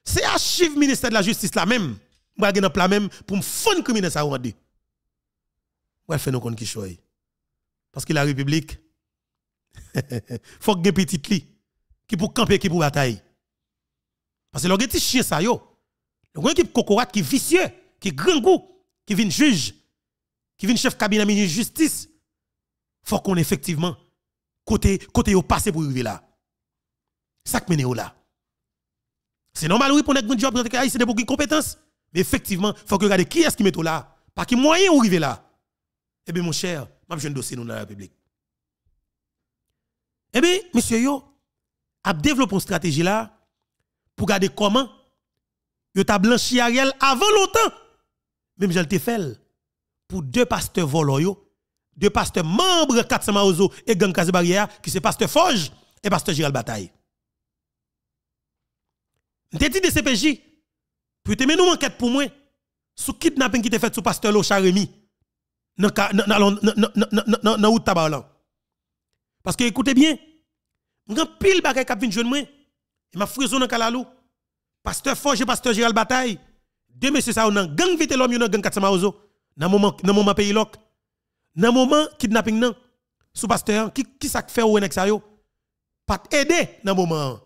C'est archive ministère de la justice là même. M'galge dans plat même pour me fond criminel ça rendu. Moi fait nous compte qui choy. Parce que la République faut que petit li qui pour camper qui pour bataille. Parce que l'on petit chier ça yo. Donc, une équipe cocorate qui vicieux, qui grand goût, qui vient juge, qui vient chef cabinet ministre de justice. Faut qu'on effectivement côté côté au passé pour arriver là. Ça que au là. C'est normal oui pour un un job c'est pour qui compétence. Mais effectivement, il faut que regarder qui est-ce qui met là, par qui moyen on arriver là. Eh bien mon cher, m'a un dossier dans la République. Eh bien monsieur yo a développé une stratégie là pour garder comment Yo t'a blanchi Ariel avant longtemps. Même je le fait pour deux pasteurs voloyo, deux pasteurs membres 400 Maozo et gang qui c'est pasteur Forge et pasteur Gérald Bataille. T'es dit de CPJ pour te mener une enquête pour moi sous kidnapping qui te fait sous pasteur Locha Rémi dans dans tabac Parce que écoutez bien, grand pile bagay qui jouer jeune moi et m'a frison dans calalo pasteur Forge pasteur Gérald Bataille, deux messieurs ça a gang vite l'homme, a gang 400 maozo, dans moment dans moment pays loc. Dans moment kidnapping nan, sous pasteur qui qui ça fait ou ça yo? Pas aider dans moment.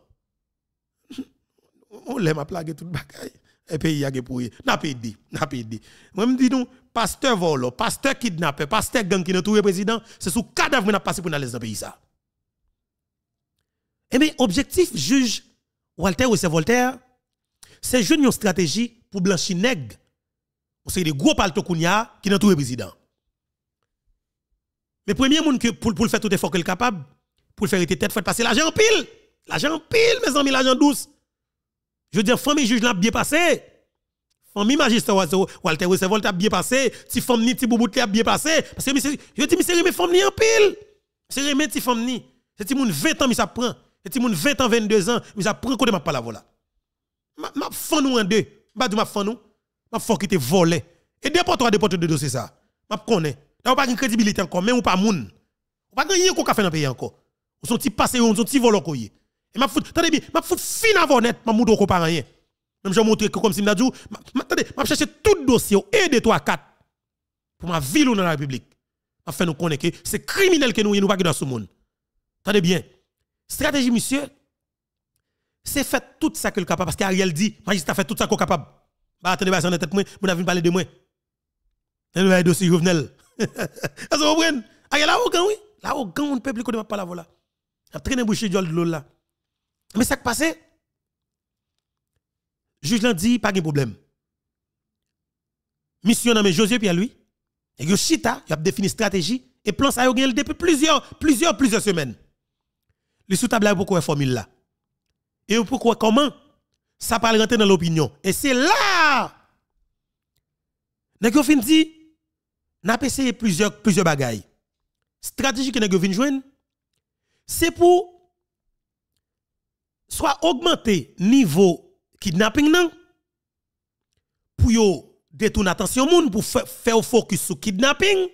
On l'aime plaguer tout bagaille. Et pays a pour n'a pas aidé, n'a pas aidé. Moi me dis pasteur volo, pasteur kidnappé, pasteur gang qui tout le président, c'est sous cadavre n'a passé pour aller dans pays ça. Et eh bien, objectif juge Walter ou c'est Voltaire, c'est jeune une stratégie pour blanchir nègre. C'est des gros kounia qui n'ont tout le président. Mais premier monde que pour, pour le faire tout effort qu'il est capable, pour le faire était tête, faire passer l'argent en pile. L'argent en pile, mes amis, l'argent douce. Je veux dire, famille juge l'a bien passé. Famille magistrat Walter Recevol l'a bien passé. Si femme ni, ti boubou a bien passé. Parce que je dis, mais c'est mes femme en pile. C'est remet ti femme ni. C'est ti moun 20 ans, mais ça prend. C'est ti moun 20 ans, 22 ans, mais ça prend côté ne m'a pas la voilà m'a fan nous en deux. M'a e de m'a fan nous. M'a fan qui te volé. Et déporte deux déporte de dossier ça. M'a connaît. T'as pas une crédibilité encore, mais ou pas moun. Ou pas gagner qu'on fait dans pays encore. Ou son petit passé, on son petit volé koyé. Et m'a fout, attendez bien, m'a fout fin avant net, m'a moudou ko pas rien. Même j'ai montré que comme si m'a dit, attendez, m'a chercher tout dossier et deux, trois, quatre. pour ma ville ou dans la République. M'a fait nous connaître que c'est criminel que nous e nous pas dans ce monde. Attendez bien. Stratégie monsieur c'est fait tout ça que le capable. Parce qu'Ariel dit, magistrat fait tout ça qu'on capable. Bah, attendez, bah, ça en tête, moi, vous avez parlé de moi. Et le dossier Jovenel. Vous comprenez? Ariel aucun oui. ne le peuple, qu'on ne pas la voilà. Il a traîné bouché de l'eau là. Mais ça qui passé, juge l'a dit, pas de problème. Mission nommé Josué Pierre lui. Et Yoshita chita, il a défini stratégie. Et plan ça a fait depuis plusieurs, plusieurs, plusieurs semaines. Le sous-table beaucoup de formule là? Et pourquoi, comment ça parle rentrer dans l'opinion. Et c'est là, nous fin dit, n'a essayé plusieurs, plusieurs bagailles. Stratégie que nous fin jouer, c'est pour soit augmenter niveau kidnapping nan, pour yo détourner attention moun, pour faire focus sur kidnapping,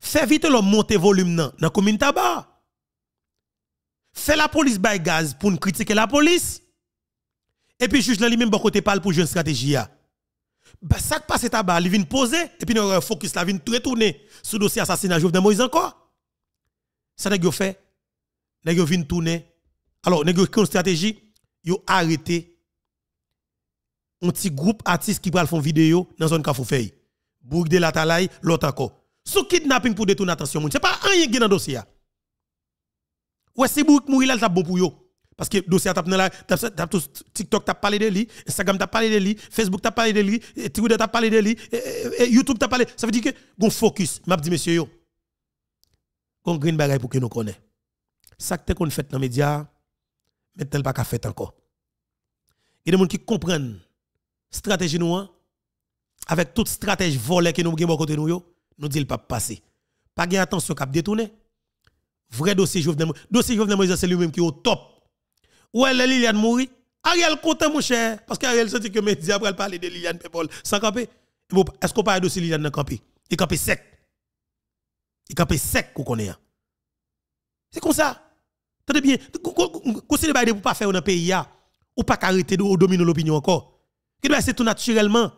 faire vite l'homme monter volume dans la commune tabac. Fait la police by gaz pour nous critiquer la police. Et puis, juge lui-même, bon côté parle pour jouer une stratégie. Bah, ça qui passe tabac, il vient poser, et puis nous focus là, vient retourner sur le dossier assassinat de Moïse encore. Ça n'est fait. N'est vient tourner. Alors, n'est une stratégie, yo arrêté un petit groupe artiste qui font font vidéo dans zone Kafoufei. Bourg de la Talaye, l'autre encore. Sous kidnapping pour détourner l'attention, n'est pas rien qui est dans le dossier. Ouais, si Bouk mouri là, ça bon pour yo. Parce que dossier t'a là, TikTok t'a parlé de lui, Instagram t'a parlé de lui, Facebook t'a parlé de lui, Twitter t'a parlé de lui, YouTube t'a parlé. Ça veut dire que bon focus, m'a dit monsieur yo. Gon green bagaille pour que nous connais. Ça que qu'on fait dans les médias, mais tel pas qu'à fait encore. Il y a des gens qui comprennent stratégie nous hein. avec toute stratégie volée que nous avons côté nous yo, nous dit le pas passer. Pas gain attention cap détourner. Vrai dossier Jovenel Moïse. Dossier Jovenel Moïse, c'est lui-même qui est au top. est Liliane Mouri Ariel content, mon cher. Parce qu'Ariel sentit que les médias après parler de Liliane Pepol sans camper. Est-ce qu'on parle de dossier Liliane dans camper? Il camper sec. Il camper sec qu'on connaît. Hein. C'est comme ça. Tenez bien, considérez ne pour pas faire dans le pays, hein. ou pas arrêter de dominer l'opinion encore. C'est tout naturellement.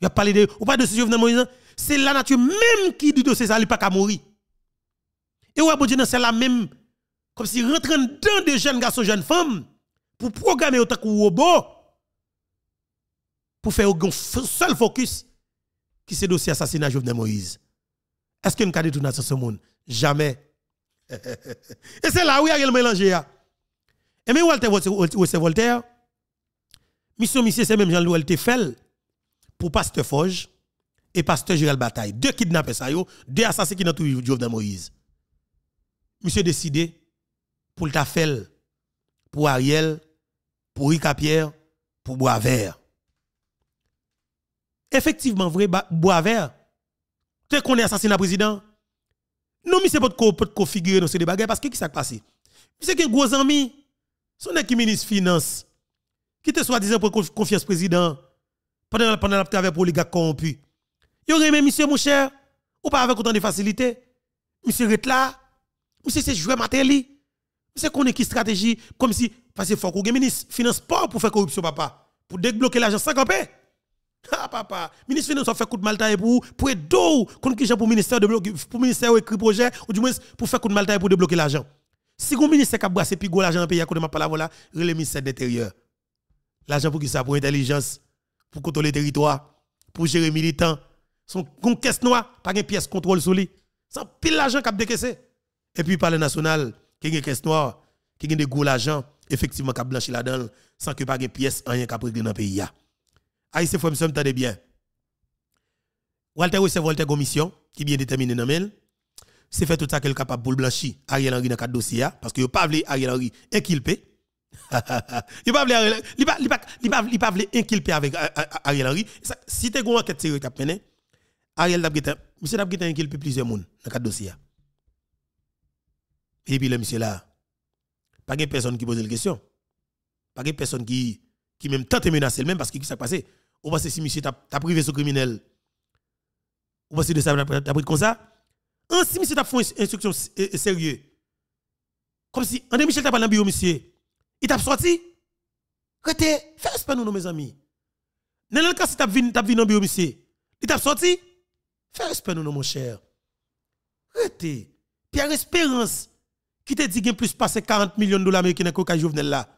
Il a parlé de, ou pas de ce Jovenel Moïse. Hein. C'est la nature même qui dit dossier ça, il pas qu'à mourir. Et ouais, bon que c'est la même, comme si rentrant dans des jeunes garçons, jeunes femmes, pour programmer autant que robot, pour faire un seul focus, qui c'est dossier assassinat Jovenel Moïse. Est-ce que a pas détourné de ce monde? Jamais. Et c'est là où il y a le mélange. Hein. Et mais Walter, c'est Voltaire, mission monsieur, c'est même Jean-Louis Tefel pour Pasteur Foge et Pasteur Gérald Bataille. Deux kidnappés, deux assassins qui n'ont tout Jovenel Moïse monsieur décidé pour le Tafel, pour Ariel, pour Ricapierre, pour Boisvert. Effectivement, vrai Boisvert, tu connais assassinat président. Nous, monsieur pas de configurer dans ce débat parce que qui s'est passé? C'est qu'un gros ami, son qui ministre finance, qui te soi-disant pour confiance président, pendant, pendant la travail pour les gars corrompus. Yo même monsieur mon cher, ou pas avec autant de facilité. Monsieur Retla ou si c'est jouer c'est qu'on est qui stratégie, comme si, parce que faut qu'on ministre finance pas pour faire corruption, papa. Pour débloquer l'argent 50 Ah, papa. Ministre finance fait coup de maltaire pour, pour d'eau comme qui pour ministère de pour ministère écrit projet, ou du moins pour faire coup de maltaire pour débloquer l'argent. Si vous ministère qui a brassé gros l'argent dans pays, à côté de ma voilà, le ministère de l'Intérieur. L'argent pour qui ça, pour intelligence, pour contrôler le territoire, pour gérer les militants. Son caisse noire, pas une pièce contrôle sur lui. C'est pile l'argent qui a décaissé. Et puis, par le national, qui est noir, quelqu'un qui a des gros l'argent, effectivement, qui a blanchi là-dedans, sans que pas de pièce, rien qui a pris dans le pays. Aïe, ah, fois, me t'entendez bien. Walter c'est Walter Gomission, qui bien déterminé dans le C'est fait tout ça qu'elle est capable pour blanchir Ariel Henry dans quatre dossiers, parce que ne pas voulu Ariel Henry inculpé. Il pas voulu pas voulu inculpé avec euh, euh, euh, Ariel Henry. Si tu une enquête sérieuse qui a mené, Ariel a inculpé plusieurs personnes dans quatre dossiers. Et puis le monsieur là, pas de personne qui pose la question. Pas de personne qui, qui même tente de menacer même parce que qui s'est passé. Ou parce que si monsieur t'a privé ce criminel, ou parce que de ça, t'a pris comme ça. Un, si monsieur t'a fait une instruction euh, euh, sérieuse, comme si André Michel t'a pas dans monsieur, il t'a sorti. Rete, fais respect nous, mes amis. Dans le cas, si t'as vu dans bureau, monsieur, il t'a sorti. Fais respect nous, mon cher. Rete. Pierre Espérance. Qui te dit qu'il y a plus de 40 millions de dollars américains dans le coca Jovenel là?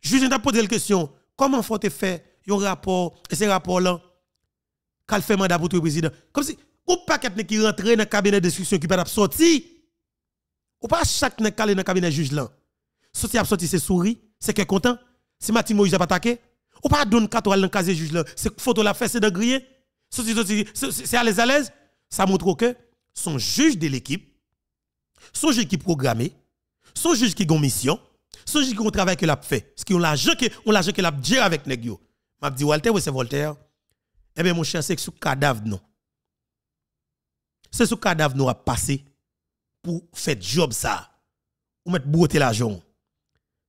Juge, je posé la question. Comment faut-il faire un rapport, et ce rapport-là, qu'elle fait mandat pour le président? Comme si, ou pas quelqu'un qui rentre dans le cabinet de discussion qui peut sortir. Ou pas chaque qui dans le cabinet juge là. Sorti sorti, c'est souris, c'est que content. C'est Matin Moïse a attaqué. Ou pas donner 4 dans le casier juge là. C'est photo la fait, c'est de griller. Sorti, sorti, c'est à l'aise à l'aise. Ça montre que son juge de l'équipe son juge qui programmé, son qui ont mission, son qui ont un travail qu'il l'a fait, ce qui on l'argent on l'argent que la dit avec nèg M'a dit Walter, oui c'est Walter Eh bien mon cher, c'est ce cadavre non. C'est ce cadavre nous a passé pour faire job ça. Ou mettre beauté l'argent.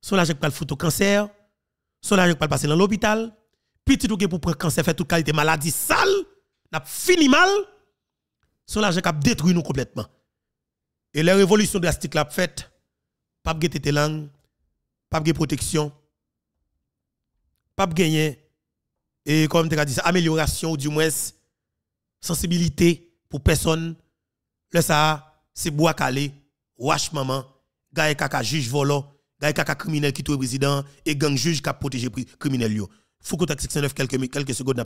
Son l'argent qui le au cancer, son l'argent qui le passer dans l'hôpital, petit tout pour prendre cancer fait toute qualité maladie sale, n'a fini mal. Son l'argent qui a détruit nous complètement. Et la révolution drastique la faite. pas de tete langue, pas de protection, pas de et comme tu as dit, amélioration, ou du moins, sensibilité pour personne. Le ça, c'est bois calé, wash maman, gagne kaka juge volant, gagne kaka criminel qui tout président, et gang juge qui protège criminel yo. Foucault 69 quelques, quelques secondes n'a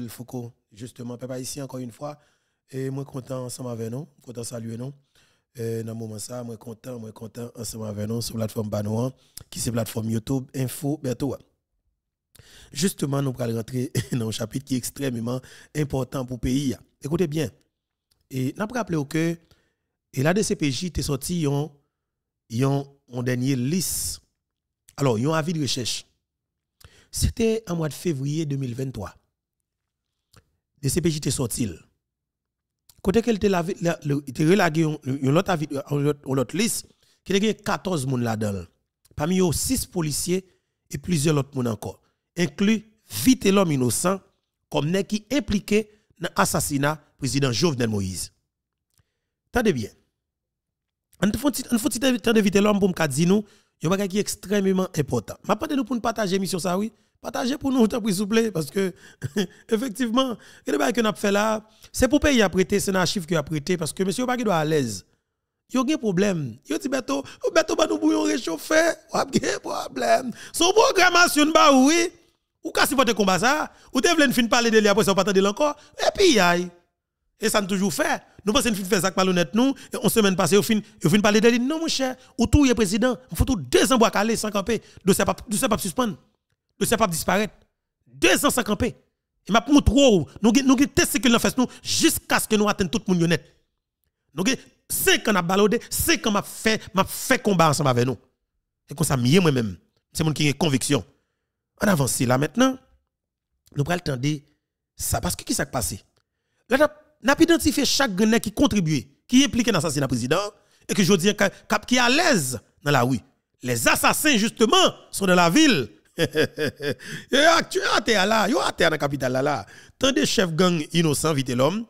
le Foucault, justement, papa ici encore une fois. Et moi, content ensemble avec nous, content saluer nous. dans le moment ça, moi, content, moi, content ensemble avec nous sur la plateforme Banouan, qui c'est plateforme YouTube, Info, bientôt. Justement, nous allons rentrer dans un chapitre qui est extrêmement important pour le pays. Écoutez bien. Et nous au que et la DCPJ est sorti yon, yon, dernier liste. Alors, yon avis de recherche. C'était en mois de février 2023 de CPJ te sorti. Côté qu'elle te la, te relagué une autre autre liste 14 moun là-dedans. Parmi eux 6 policiers et plusieurs autres moun encore, inclus vite l'homme innocent comme n'est qui impliqué dans l'assassinat président Jovenel Moïse. Tendez bien. On faut vite l'homme pour me dire nous, il y a un chose extrêmement important. Je pense nous pour partager mission ça oui. Partagez pour nous, s'il vous plaît, parce que, effectivement, le débat que a fait là, c'est pour payer à prêter, c'est un chiffre qui a prêté, parce que monsieur pas doit à l'aise. Il y a un problème. Il dit, bientôt, bientôt, nous bouillons réchauffer. Il y a un problème. Son programmation, bah oui. Ou quand si vous combat ça, ou te voulez fin parler de lui après ça, pas de encore. Et puis, aïe. Et ça nous toujours fait. Nous pensons fin faire ça par l'honnête nous, et on semaine passée, au fin, au fin parler de lui. Non, mon cher, ou tout, il est président. Il faut tout deux ans pour caler sans camper. De pas suspendre que ça pas disparaître. 250 campés. Et m'a montre nous avons testé que nous faisons jusqu'à ce que nous atteignions tout le monde honnête. Nous 5 ans a balader, 5 ans à faire m'a fait combat ensemble avec nous. Et comme ça moi-même. C'est mon qui a conviction. On avance là maintenant. Nous prenons le temps ça parce que qu'est-ce qui s'est passé Là avons identifié chaque gagnant qui contribuait, qui est impliqué dans l'assassinat président et que je dis qui est à l'aise dans la rue. Les assassins justement sont dans la ville actuellement là, yo à terre dans capitale là là. Tant de chefs gang innocents vite l'homme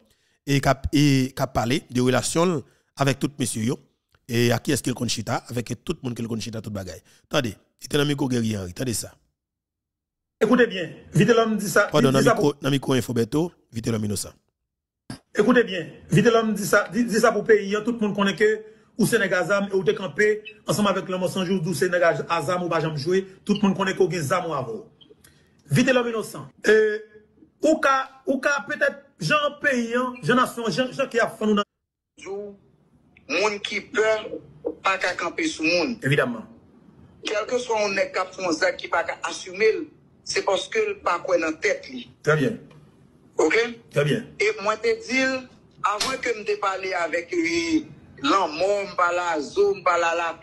et cap et cap parler de relations avec tout monsieur yo et à qui est-ce qu'il conchita avec tout le monde qu'il conchita tout bagaille. Attendez, il dans micro guerrier Henri, attendez ça. Écoutez bien, vite l'homme dit ça. Pardon, dans micro dans micro infoberto, vite l'homme innocent. Écoutez bien, vite l'homme dit ça, dit, ça pour pays, tout le monde connaît que ou Sénégal Azam, ou te campé, ensemble avec l'homme sans jour, d'où Sénégal Azam ou Bajam joué, tout le monde connaît qu'on a un ou avant. Vite l'homme innocent. Et, ou ka, ou ka peut-être, gens payant, hein. Jean nation, gens qui a fait nous dans. monde qui peur, pas qu'à camper sous monde. Évidemment. Quel que soit on est cap ça qui pas qu'à assumer, c'est parce que pas quoi dans tête li. Très bien. OK Très bien. Et moi te dire avant que te parler avec lui l'anmon la Zoom, la la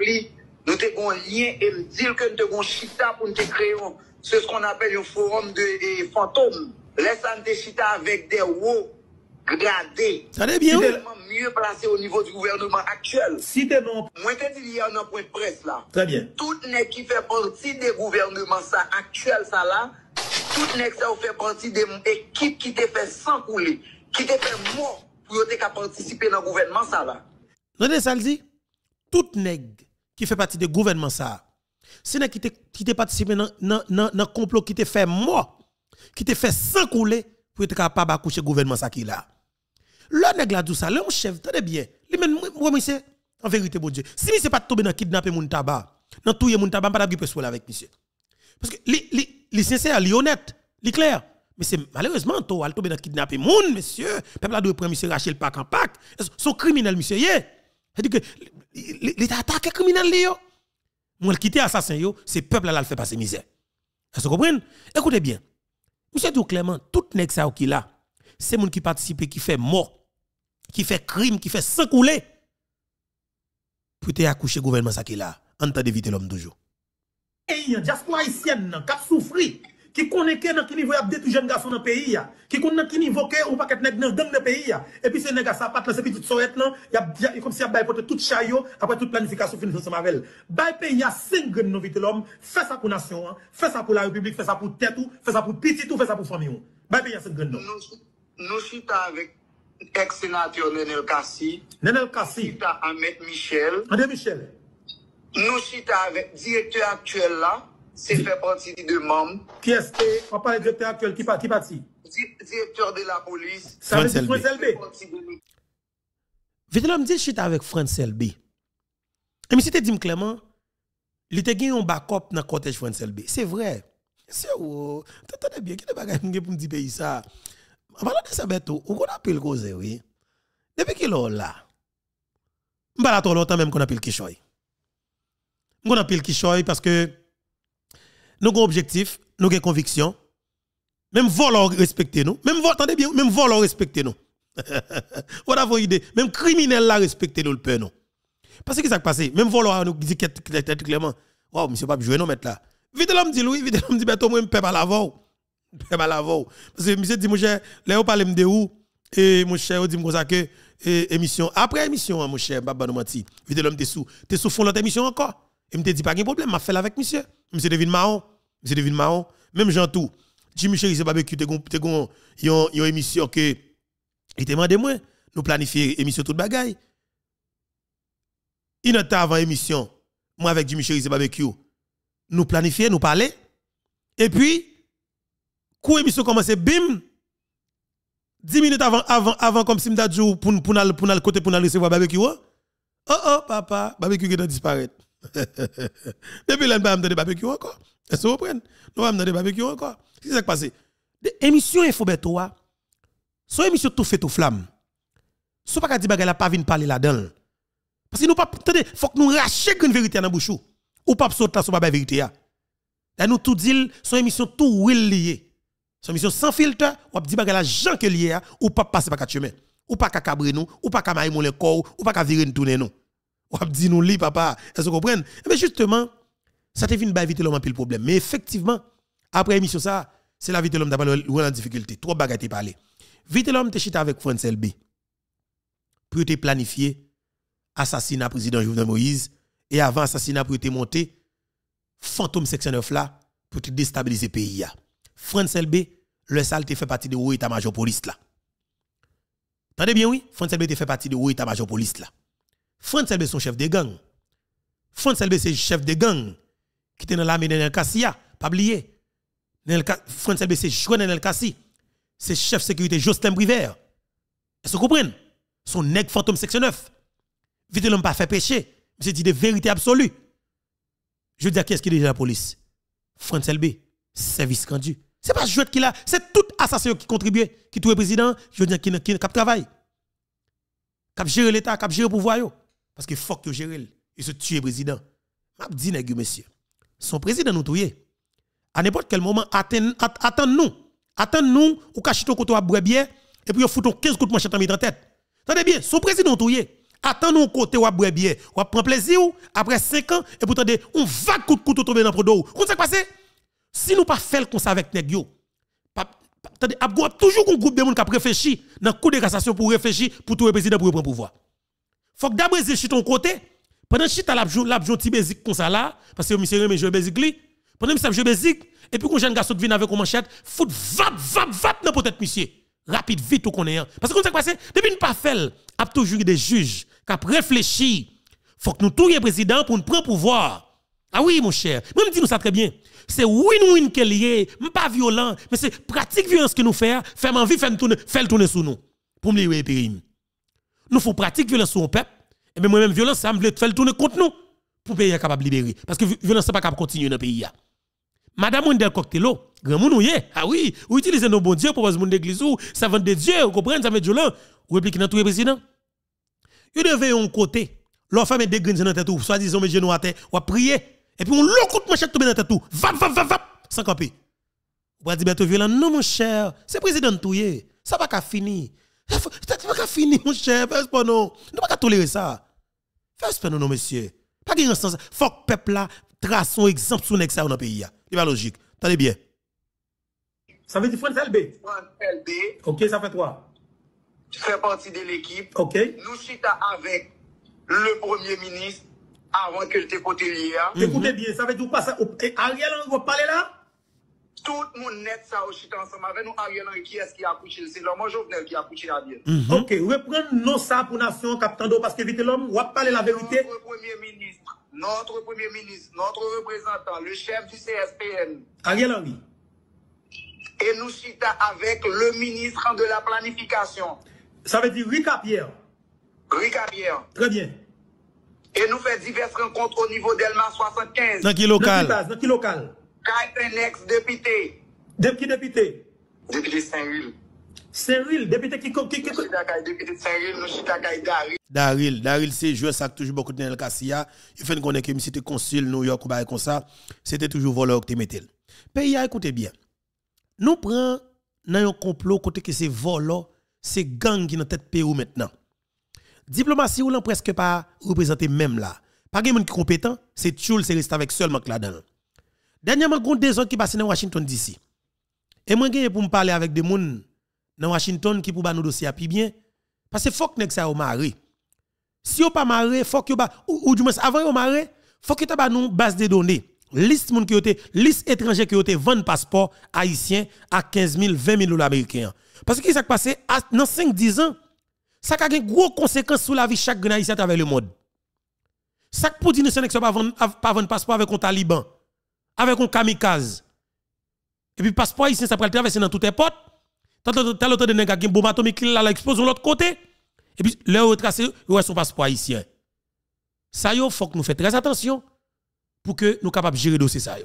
nous avons un lien nous nous que nous te un chita pour nous créer ce qu'on appelle un forum de fantômes. nous te chita avec des Ça gradés. C'est tellement mieux placé au niveau du gouvernement actuel. Si t'es bon. Moi, il y a un point de presse là. Très bien. Tout n'est qui fait partie des gouvernements ça actuel ça là, tout n'est qui fait partie des équipes qui te fait s'encouler, qui te fait mort pour t'ai qu'à participer dans le gouvernement ça là ça, le dit. Tout nègre qui fait partie du gouvernement, ça, c'est nègre qui te participé dans un complot qui te fait mort, qui te fait sans couler pour être capable de coucher gouvernement ça qui là. Le nègre là, dit ça, le chef, tenez bien. Lui même, moi, monsieur, en vérité, bon Dieu. Si monsieur pas tombé dans kidnapper mon tabac, dans tout mon tabac, pas d'agripper sur avec monsieur. Parce que, les sincères, les honnêtes, les clair, Mais c'est malheureusement, toi, elle tombe dans kidnapper moun, monsieur. Peuple a dû prendre monsieur Rachel Pac en Pac. Son criminel, monsieur, est. C'est-à-dire que l'État attaque les criminels. Moi, le était assassin, c'est peuple là le fait passer misère. Vous comprenez Écoutez bien. Monsieur tout clairement, tout le monde qui là, c'est monde qui participe, qui fait mort, qui fait crime, qui fait sang couler. Pour te accoucher gouvernement ça qui là, en tant d'éviter l'homme toujours. Et diaspora haïtienne qui a souffert qui connaît que dans quel niveau y des jeunes garçons dans le pays, qui connaît dans quel niveau que ou pas qu'être nègre dans le pays, et puis ce n'est ça pas ça ces petit comme si il y avait tout chaillot après toute planification finie de Bah il y a cinq grandes l'homme, fait ça pour la nation, hein. fait ça pour la République, fait ça pour tête ou fait ça pour petit tout, fait ça pour famille. Bah il y a cinq grandes. Nous sommes avec lex sénateur Nenel Kassi. Nenel Kassi. Nous avec Michel. Nous sommes avec le directeur actuel là c'est fait partie de membres. Qui est-ce On parle du directeur actuel, qui parti parti Directeur de la police. Ça veut dire France LB. Vite me dit suis avec France LB. Et me si te dis clairement, il était gagné un backup dans le cortège France LB. C'est vrai. C'est ou. T'entends bien, qui te bagaille pour me dire pays ça En parlant de ça, Beto, on a le cause, oui. Depuis qu'il est là, je ne pas longtemps même qu'on a Kishoy. On a pile Kishoy parce que nous avons objectif, nous avons conviction. Même voleur respecter nous. Même attendez bien, même voleur respecter nous. Voilà avez idée. Même criminel là respecter nous le peur nous. Parce que ça passé, même voleur nous dit clairement, wow, monsieur je jouer nous mettre là. Vite l'homme dit oui, vite l'homme dit mais toi moi ne peux pas la Parce que monsieur dit mon cher, là on parle de où et mon cher, on dit mon que émission après émission hein, mon cher, papa nous dit, Vite l'homme es sous, es sous fond l'autre émission encore. Et me dit pas de problème, m'a fait avec monsieur. Monsieur devine marron. Monsieur devine marron. Même Jean tou Jimmy Chéri c'est barbecue te gon te gon émission que il te demandé moi. Nous planifier émission tout bagaille. Une heure avant l'émission, moi avec Jimmy Chéri c'est barbecue. Nous planifions, nous parler. Et puis quand l'émission commence bim 10 minutes avant comme si me pour pour pour côté pour recevoir barbecue. Oh oh papa, barbecue qui doit disparaître. Depuis là, nous pas des barbecue encore. Est-ce que vous comprenez Nous avons des barbecue encore. Qu'est-ce qui s'est passé Émission Info Betoa, hein. son émission tout fait tout flamme. Sou pas dire bagay pas venir parler là-dedans. Parce que nous pas attendez, faut que nous rachions une vérité dans bouchou. Ou pas sauter là sur pas vérité hein. Là nous tout dit son émission tout will lié. Son émission sans filtre, ou dit baga la gens que lié hein. ou pas passer par quatre chemins. Ou pas qu'à cabrer nous, ou pas qu'à mailler le corps, ou pas qu'à virer une tournée nous. Ou a dit nous li papa, est se que Mais eh justement, ça te vient éviter l'homme en pile problème. Mais effectivement, après émission ça, c'est la vie de l'homme d'avoir en difficulté. Trois bagages t'es parlé. Vite l'homme te chita avec France LB. Pour te planifier assassinat président Jovenel Moïse et avant assassinat pour te monter fantôme section 9 là pour te déstabiliser le pays. France LB, le sale te fait partie de et ta major police là. Tendez bien oui, France LB te fait partie de et ta major police là. Franz LB son chef de gang. Franz LB, c'est chef de gang qui était dans l'armée de Nel pas oublier. France LB c'est joué Nel Cassi. C'est chef sécurité Jocelyn Briver. Est-ce que vous comprenez Son nègre fantôme section 9. Vite l'homme pas fait péché. s'est dit de vérité absolue. Je veux dire, qu'est-ce qui est déjà la police Franck LB, service rendu. C'est pas Jouet qui l'a, c'est tout assassin qui contribue, qui tout le président, je veux dire, qui, qui, travail qui travaille, qui gère l'État, qui gère le pouvoir. Parce que faut que gère et se tuer président. M'a dit nèg monsieur. Son président nous touyer. À n'importe quel moment attend nous. Attend nous ou cache ton côté à brébier et puis on 15 coups de manchette en tête. Tendez bien, son président touyer. Attends nous côté ou à brébier, ou prend plaisir après 5 ans et pourtant on va coup de couteau tomber dans prodo. Comment ça passé Si nous pas fait comme ça avec nèg yo. Attendez, toujours un groupe de monde qui réfléchi, dans coup de cassation pour réfléchir pour trouver le président pour prendre pouvoir faut que ton côté, pendant chita la joue la comme ça là, parce que monsieur je suis basic li, pendant que ça joue basic et puis quand jeune garçon vient avec une manchette, je vap vap vap dans peut-être monsieur. Rapide vite ou qu'on hein. parce que comme ça passé, depuis une pas a toujours des juges qui réfléchi. Faut que nous tournions président pour nous prendre pouvoir. Ah oui, mon cher. Moi, je dis nous ça très bien. C'est win-win qu'elle est. Pas violent, mais c'est pratique violence que nous faire. Faire envie, faire tourner, faire tourner sous nous. Pour me dire, nous faisons pratique violence sur un peuple, et moi-même, violence, ça me veut faire tourner contre nous pour pays capable de libérer. Parce que violence n'est pas capable de continuer dans le pays. Madame Wendel Coctello, grand oui. ah oui, Vous utilisez nos bons dieux pour poser monde d'église ou, ça vend des dieux, vous comprenez, ça met violent. lent, ou dans tout le président. Vous devez un côté, leur femme est dégrinée dans tête soit disant mes genoux à terre, ou à prier, et puis on l'occupe, mon cher, tomber dans tête ou, vap, vap, vap, vap, sans camper. Vous dire, bientôt violent, non, mon cher, c'est président tout, ça va qu'à finir. Tu pas finir, mon cher. Fais pas non. Nous pas tolérer ça. Fais pas non, non, monsieur. Pas qu'il y un sens. Faut que peuple là trace son exemple sur l'exemple dans le pays. C'est pas logique. Tenez bien. Ça veut dire France LB. France LB. Ok, ça fait quoi? Tu fais partie de l'équipe. Ok. Nous chita avec le premier ministre avant que je t'écoute l'IA. Écoutez bien, ça veut dire quoi ça? Ariel, on va parler là? Tout moun net sa ou chita ensemble. Avec nous, Ariel Henry qui est-ce ce qui a couché c'est l'homme jovenel qui a accouché mm -hmm. Ok, reprenons nos pour nation, nation Do, parce que vite on va parler la vérité. Notre premier ministre, notre premier ministre Notre représentant, le chef du CSPN Ariel Henry Et nous chita avec Le ministre de la planification Ça veut dire Rika Pierre Rika Pierre Très bien Et nous faisons diverses rencontres au niveau d'Elma 75 local. Dans qui local Quatre ex-députés. De qui député Député saint ril Saint-Huil, député qui... qui, qui... Député saint ril nous sommes Daril. Daril, Daril, c'est joueur, ça toujours beaucoup de Cassia. Il fait qu'on est que c'était consul New York ou comme ça. C'était toujours voleur que tu Pays écoutez bien. Nous prenons dans un complot côté que c'est voleur, c'est gang qui dans tête Pérou maintenant. Diplomatie ou l'en presque pas représenté même là. Pas quelqu'un qui compétent, c'est Tchoul, c'est resté avec seulement là-dedans. Dernièrement, il y a deux ans qui passent dans Washington DC. Et moi, je pour me parler avec des gens dans Washington qui pour nous dossier plus bien. Parce que faut que ça au maré. Si on pas il faut que ou, ou du moins avant au maré, faut que avez une base de données. Liste moun qui été, liste étranger qui était vendre passeport haïtien à 15 000, 20 000 dollars américains. Parce que qui s'est passé dans 5-10 ans, ça a une grosse conséquence sur la vie de chaque haïtien à travers le monde. Ça pour dire que nous ne pas vendre passeport avec un taliban avec un kamikaze. Et puis, passeport ici, ça peut traverser dans toutes les portes. Tant l'autre de nègre qui a un bombe atomique, il explosé de l'autre côté. Et puis, est tracé, il a son passeport haïtien. Ça, il faut que nous fassions très attention pour que nous soyons capables de gérer le dossier. Ça,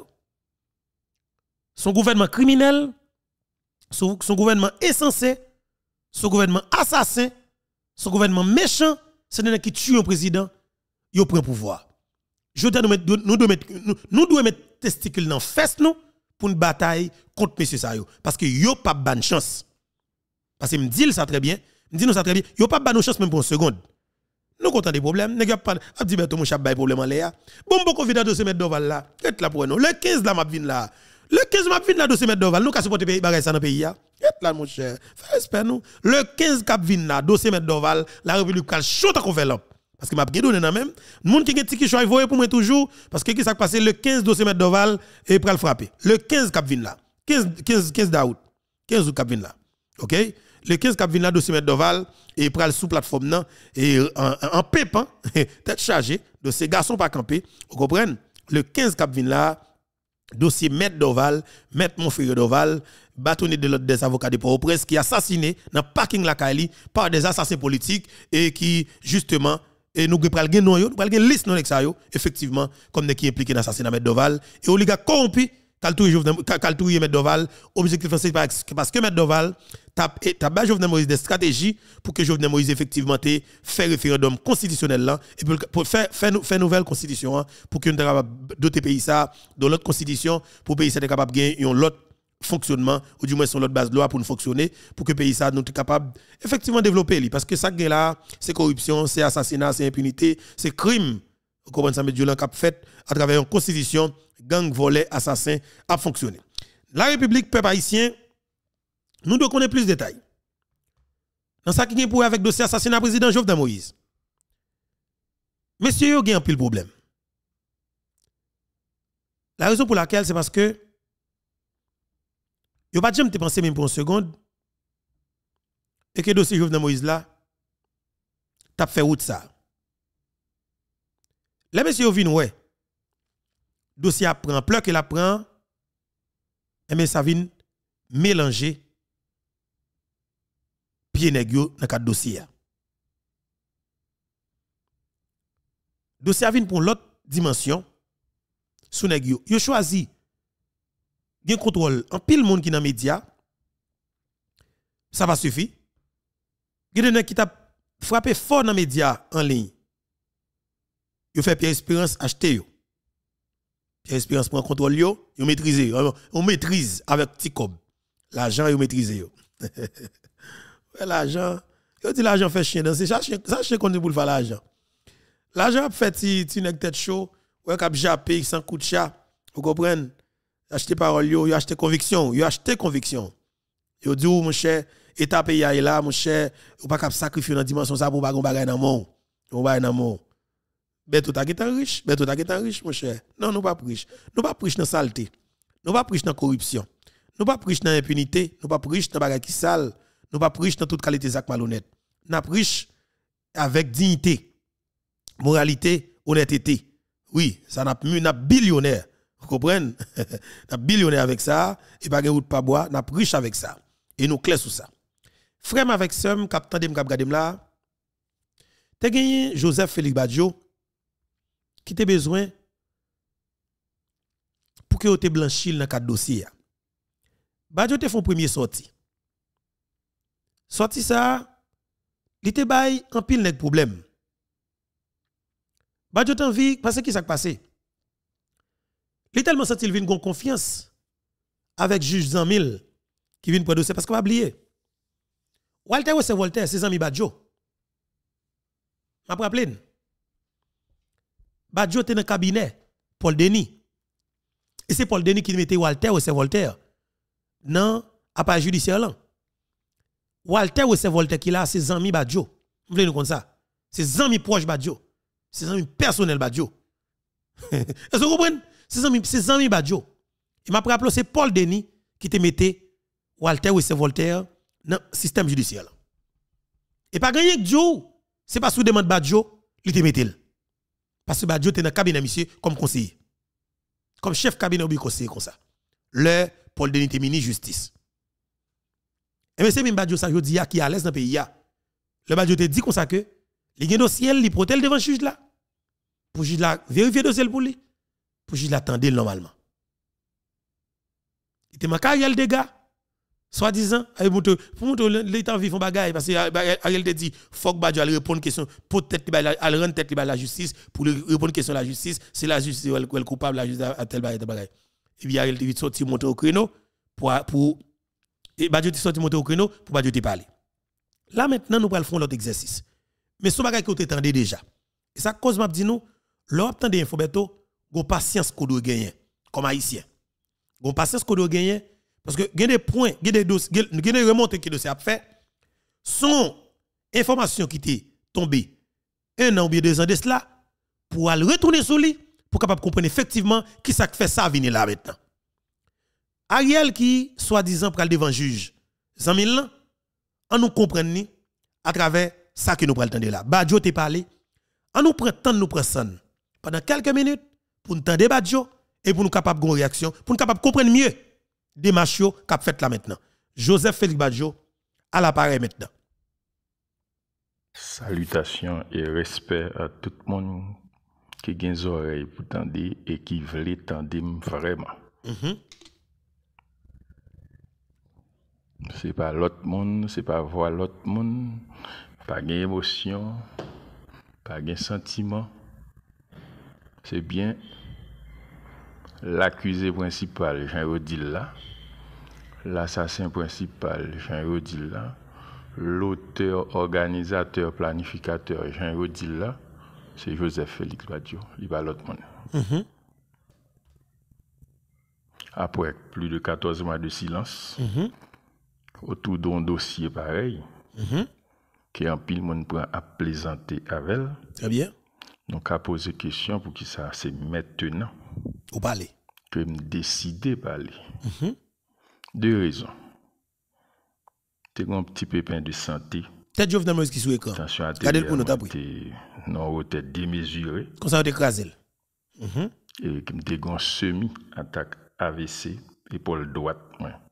son gouvernement criminel, son, gouvernement insensé, son gouvernement assassin, son gouvernement méchant, c'est un qui tue un président, il prend pouvoir. Je dois nous devons mettre testicules dans fesse nous pour une bataille contre monsieur Sayo. parce que yo pas bonne chance. Parce que me dit ça très bien, me dit nous ça très bien, yo pas bonne chance même pour une seconde. Nous comptons des problèmes, nèg pas a dit ben mon chat bail problème en l'air. Bon bon vida de se mettre doval là, là pour nous. Le 15 là m'a vinn là. Le 15 m'a vinn là de se mettre doval, nous ca supporter pays bagaille ça dans pays là. Hein. là mon cher, fais espère nous. Le 15 cap vinn là de se mettre doval, la République cal chaud à là parce que m'a donné dans même. Moun qui gen tiki vous voye pour moi toujours parce que qui s'est passé le 15 dossier mètre d'oval et le frapper. Le 15 cap vin là. 15 15 d'août. 15 août cap vin là. OK Le 15 cap vin là dossier mètre d'oval et le sous plateforme là et en, en, pépin hein, tête chargée de ces garçons pas campés, Vous comprenez Le 15 cap vin là dossier maître d'Oval, maître frère d'Oval, bâtonné de l'autre des avocats de Port-au-Prince qui est assassiné dans le parking la Kali par des assassins politiques et qui justement et nous avons gen yo nous liste non effectivement comme qui impliqué dans l'assassinat de Doval et oligarque corrompu Kaltouri Jovenel Met Doval objectif parce que Met Doval t'a tape Jovenel Moïse des stratégies pour que Jovenel Moïse effectivement fait référendum constitutionnel là et pour faire faire nouvelle constitution hein, pour que nous capable doter pays ça dans l'autre constitution pour pays ça capable de gagner une autre fonctionnement, ou du moins sur l'autre base de loi pour nous fonctionner, pour que le pays soit nous capable effectivement développer. lui. Parce que ça, là, c'est corruption, c'est assassinat, c'est impunité, c'est crime. Vous comprenez ça, mais Dieu la fait à travers une constitution, gang, volet, assassin, a fonctionné. La République, peuple haïtien, nous devons connaître plus de détails. Dans ça qui est pour avec dossier assassinat président Jovenel Moïse. Monsieur, il y a un pile problème. La raison pour laquelle, c'est parce que Yo pas te pensé même pour une seconde. Et que dossier Jovenel Moïse là, t'as fait route ça. Les monsieur viennent, ouais. Dossier apprend, pleur qu'il apprend, et eh mais ça vient mélanger pied nèg yo dans le dossier. Dossier vient pour l'autre dimension sous nèg yo. Yo choisi gen contrôle en pile monde qui dans les médias. ça va suffire Il y gen a qui t'a frappé fort dans les médias, en ligne yo fait Pierre Espérance acheter yo Pierre Espérance prend contrôle yo yo Ils on maîtrise avec Ticob l'argent yo maîtriser yo l'argent yo dit l'argent fait chien danser ça chien ça chien qu'on pour faire l'argent l'argent fait ti ti tête chaud ouais cap japé sans coup de chat vous comprenez acheté parole, yo, a acheté conviction, a acheté conviction. je dit, mon cher, étape pays est là, mon cher, ou pas capable sacrifier dans dimension ça pour pas choses dans mon. On choses dans mon. Beto ta qui riche, beto ta qui riche, mon cher. Non, nous pas riches. Nous pas riches dans saleté. Nous pas riches dans corruption. Nous pas riches dans impunité, nous pas riches dans bagay qui sale, nous pas riches dans toute qualité zak malhonnête. Nous pas avec dignité, moralité, honnêteté. Oui, ça n'a plus n'a billionnaire vous comprenez N'a billionné avec ça et pas de route pas bois, n'a riche avec ça. Et nous clés sur ça. Frère avec ça, cap de cap là. T'as gagné Joseph Félix Badjo qui t'a besoin pour que tu blanchi dans quatre dossier. Badjo te font premier sorti. Sorti ça, il te bail en pile nèg problème. Badjo t'envie parce que qui s'est passé? Li telman senti qu'il vient juge Zamil qui vient de de vin parce parce qu'on va oublier Walter ou se Walter, c'est Zamil Badjo. Ma rappelle. Badjo dans le cabinet, Paul Denis. Et c'est Paul Denis qui mettait Walter c'est Voltaire non à part judiciaire là Walter e ou ses Walter qui la, ses Zamil Badjo. Vous voulez nous comme ça? C'est amis proches Badjo. C'est amis personnels Badjo. Est-ce que vous comprenez? C'est Zami Badjo. Il m'a rappelé, c'est Paul Denis qui te mettait Walter ou Voltaire dans le système judiciaire. Et pas gagné que Joe, c'est pas sous demande Badjo, il te mettait. Parce que Badjo était dans le cabinet, monsieur, comme conseiller. Comme chef cabinet ou conseiller comme ça. Le Paul Denis te ministre justice. Et c'est même Badjo, ça, je dis, qui est à l'aise dans le pays. Le Badjo te dit comme ça que, il y a un dossier, il protège devant le juge là. Pour juge là, vérifier le dossier pour lui pour juste l'attendre normalement. Il était manque Ariel dégât, Soi-disant, pour montrer l'État vivant bagaille, parce que Ariel te dit, faut que Badiou répondre question, pour tête, bah, rendre tête bah, la justice, pour répondre question la justice, c'est la justice ou est coupable, la justice à tel bagaille. Et puis Ariel te dit, sorti monter au créneau, pour, pour, et bah, sorti monter au créneau, pour Badjo te parler. Là maintenant, nous allons faire l'autre exercice. Mais ce bagaille que vous déjà. Et ça cause m'a dit nous, l'on attendez info bientôt, gon patience qu'on doit gagner comme haïtien. Gon patience qu'on doit gagner parce que y des points, y des dossiers, gagner des remontées qui dossier a fait Son information qui étaient tombée, un an ou bien deux ans de cela pour aller retourner sur lui pour capable comprendre effectivement qui ça fait ça venir là maintenant. Ariel qui soi-disant aller devant juge Zamil ans, nous comprenons ni à travers ça que nous temps de là. Badjo te parlé, en nous prend temps nous prend pendant quelques minutes pour nous Badjo et pour nous capables de réaction, pour nous capables de comprendre mieux des machos qu'a fait là maintenant. Joseph Félix Badjo, à l'appareil maintenant. Salutations et respect à tout le monde qui a des oreilles pour tendre et qui veut tendre vraiment. Mhm. Ce n'est pas l'autre monde, ce n'est pas voir l'autre monde, pas d'émotion, pas de sentiment c'est bien l'accusé principal, Jean Rodil là, l'assassin principal, Jean Rodil l'auteur, organisateur, planificateur, Jean Rodil là, c'est Joseph Félix Badiou, il va l'autre monde. Mhm. Après plus de 14 mois de silence, mhm. autour d'un dossier pareil, qui est mhm. qui en pile monde prend à plaisanter avec Très bien. Donc, à poser question pour qui ça, c'est maintenant. Ou pas Que me décider parler. parler. Deux raisons. T'es un petit pépin de santé. Tête Jovenel Moïse qui sous écran. Attention à Regardez le coup, nous pris. Non, tête oh, démesurée. Comme ça, on écrasé. Mm -hmm. Et qui me dégon semi-attaque AVC, épaule droite.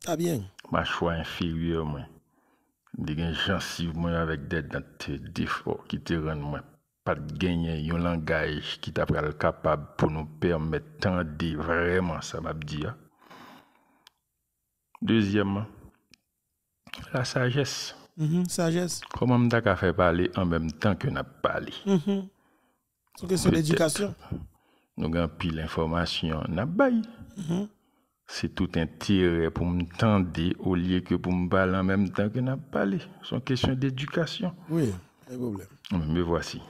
Ah bien. Ma choix inférieur, moi. Dégon gencive, moi, avec des dents défauts qui te rendent moins pas de gagner un langage qui t'a capable pour nous permettre d'entendre vraiment ça m'a dit. Hein. Deuxièmement, la sagesse. Mm-hmm. sagesse. Comment on fait parler en même temps que n'a parlé? Mm-hmm. C'est une question d'éducation. Nous avons pile d'informations, n'a mm-hmm. C'est tout intérêt pour me au lieu que pour me parler en même temps que n'a parlé. C'est une question d'éducation. Oui, un problème. Mais voici.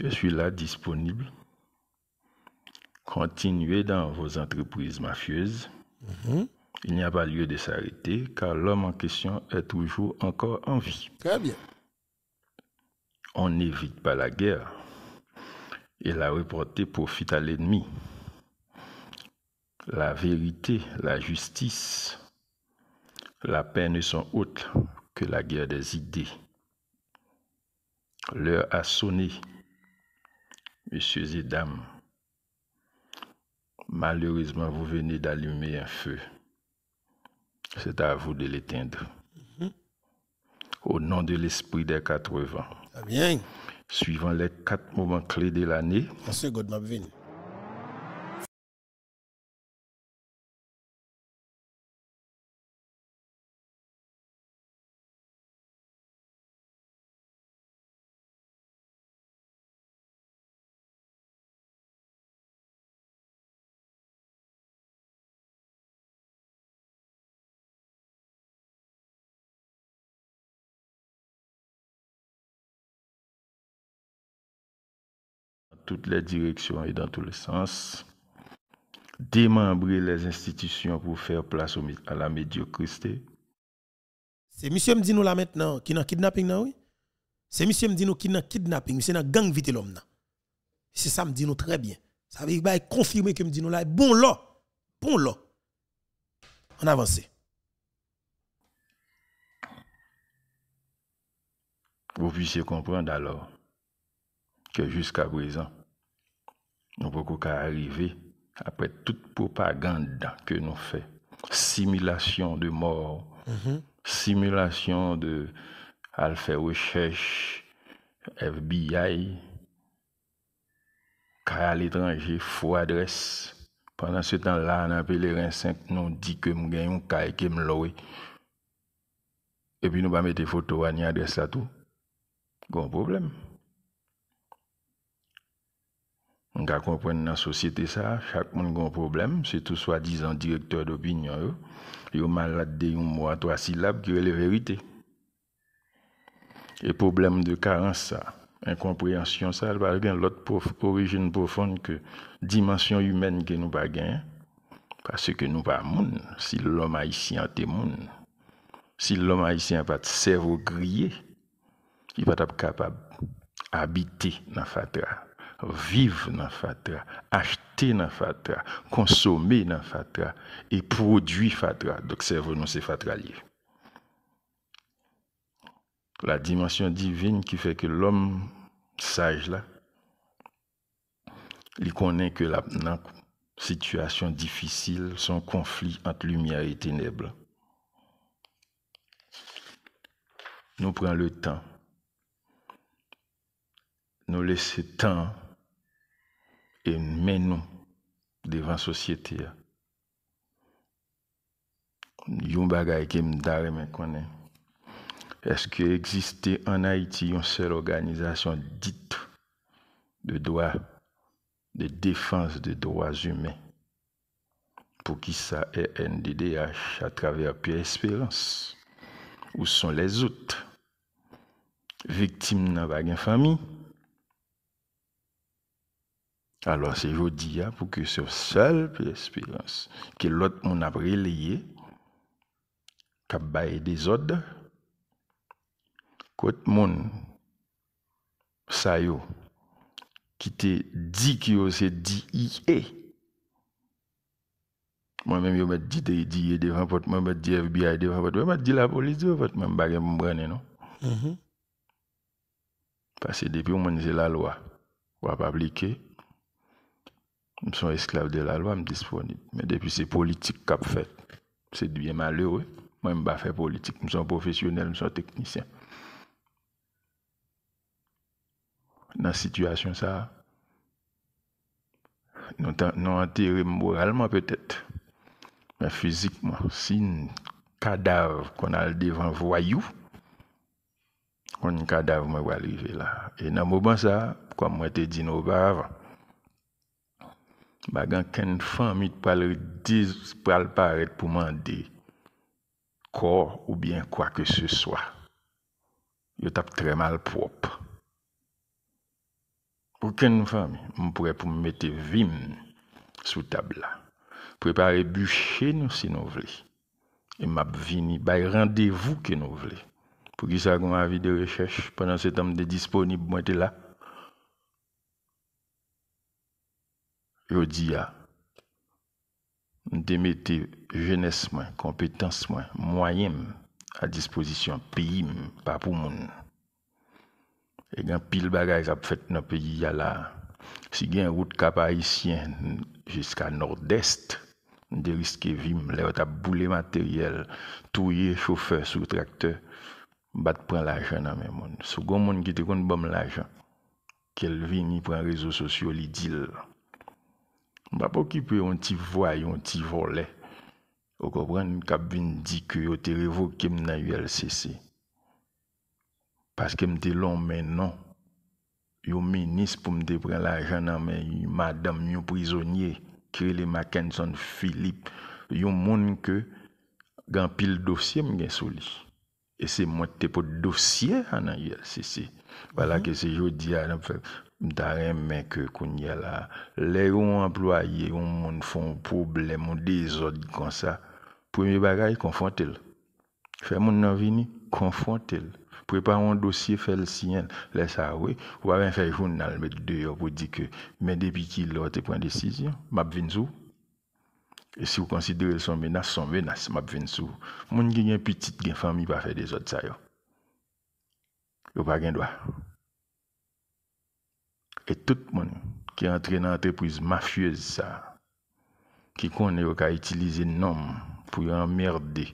Je suis là disponible. Continuez dans vos entreprises mafieuses. Mhm. Il n'y a pas lieu de s'arrêter car l'homme en question est toujours encore en vie. Très bien. On n'évite pas la guerre et la reporter profite à l'ennemi. La vérité, la justice, la paix ne sont autres que la guerre des idées. L'heure a sonné messieurs et dames, malheureusement, vous venez d'allumer un feu. C'est à vous de l'éteindre. Mhm. Au nom de l'esprit des quatre vents. bien. Suivant les quatre moments clés de l'année. toutes les directions et dans tous les sens. Démembrer les institutions pour faire place à la médiocrité. C'est monsieur Mdino là maintenant qui dans kidnapping oui. C'est monsieur Mdino qui nous qui dans kidnapping, c'est dans gang vite l'homme C'est ça Mdino, très bien. Ça veut dire confirmer que Mdino là est bon là. Bon là. On avance. Vous puissiez comprendre alors que jusqu'à présent, nous pouvons arriver après toute propagande que nous faisons, simulation de mort, mhm. simulation de faire recherche, FBI, car à l'étranger, faux adresse. Pendant ce temps-là, on dans pèlerin 5, nous dit que nous gagnons un cas et nous Et puis nous ne mettre des photos ni adresse là tout. gros problème. On va comprendre dans la société ça, chaque monde a un problème, tout soi-disant directeur d'opinion. Il est malade de un mot à trois syllabes qui est la vérité. Et problème de carence ça, incompréhension ça, l'autre origine profonde que dimension humaine que nous avons, Parce que nous pas monde, si l'homme haïtien est monde, si l'homme haïtien pas de cerveau grillé, il pas capable d'habiter dans la fatra vivre dans Fatra, acheter dans Fatra, consommer dans Fatra et produire Fatra. Donc, c'est vraiment c'est Fatra La dimension divine qui fait que l'homme sage là, il connaît que la situation difficile, son conflit entre lumière et ténèbres. Nous prenons le temps, nous laissons temps et mène nous devant la société. Est-ce qu'il existe en Haïti une seule organisation dite de droits, de défense des droits humains? Pour qui ça est NDDH à travers Pierre Espérance? Où sont les autres? Victimes dans la famille? Alors c'est aujourd'hui pour que ce seul espérance que l'autre monde a relayé, qui a des ordres, que monde, ça qui te dit c'est e dit Moi-même, je me dis e devant votre je me FBI devant moi, je me la police devant je me dis non. Mm-hmm. Parce que depuis, on la loi. On va pas appliquer. Je suis esclave de la loi, je suis disponible. Mais depuis, c'est politique fait. C'est bien malheureux. Moi, je ne pas faire politique. Je suis professionnel, je suis technicien. Dans cette situation, ça, nous enterré moralement peut-être, mais physiquement, si un cadavre qu'on a devant voyou, un cadavre, moi, va arriver là. Et dans le moment, ça, comme je te dit auparavant, M'agant qu'un enfant me parle dix parle pas pour corps ou bien quoi que ce soit. Elle tape très mal propre. Aucun enfant, femme pourrait pour me mettre vime sous table là. Vous pouvez parler bûcherie si nous e voulons et m'avivir. un rendez-vous que nous voulons pour qu'ils aillent avoir de recherches pendant ce temps de disponible moi là. jodi a, de jeunesse moins, compétence moins, moyens à disposition pays pas pour moun. Et quand pile bagage a fait dans pays a là. Si gen route cap haïtien jusqu'à nord-est, de risque vim là t'a bouler matériel, touyer chauffeur sous tracteur, bat prend l'argent dans même moun. Sou gon moun qui te kon l'argent. Qu'elle vini prend réseaux sociaux li dit on va pas occuper un petit un petit volet. Vous comprenez, dit que vous avez révoqué dans l'ULCC. Parce que je long maintenant. Yo ministre pour me prendre l'argent dans madame, vous prisonnier, Kelly Mackenson Philippe, yo monde que grand pile dossier m'gen sous lui. Et c'est moi qui pour dossier en Voilà mhm. que c'est jodi à Darin, mais que qu'on y a là. Les gens employés, on monde font problème, des autres comme ça. Premier bagage, confrontez-le. fait mon avis, confrontez-le. Prépare un dossier, fait le sien. Laisse ça, oui. Ou bien faire journal, mettre deux pour dire que, mais depuis qu'il a été pris une décision, m'a vu Et si vous considérez son menace, son menace, m'a vu Mon gagne petite, gagne famille, pas faire des autres, ça y est. Ou pas gagne droit. Et tout le monde qui est entré dans l'entreprise mafieuse, ça, qui connaît, qu'il a utilisé homme pour emmerder,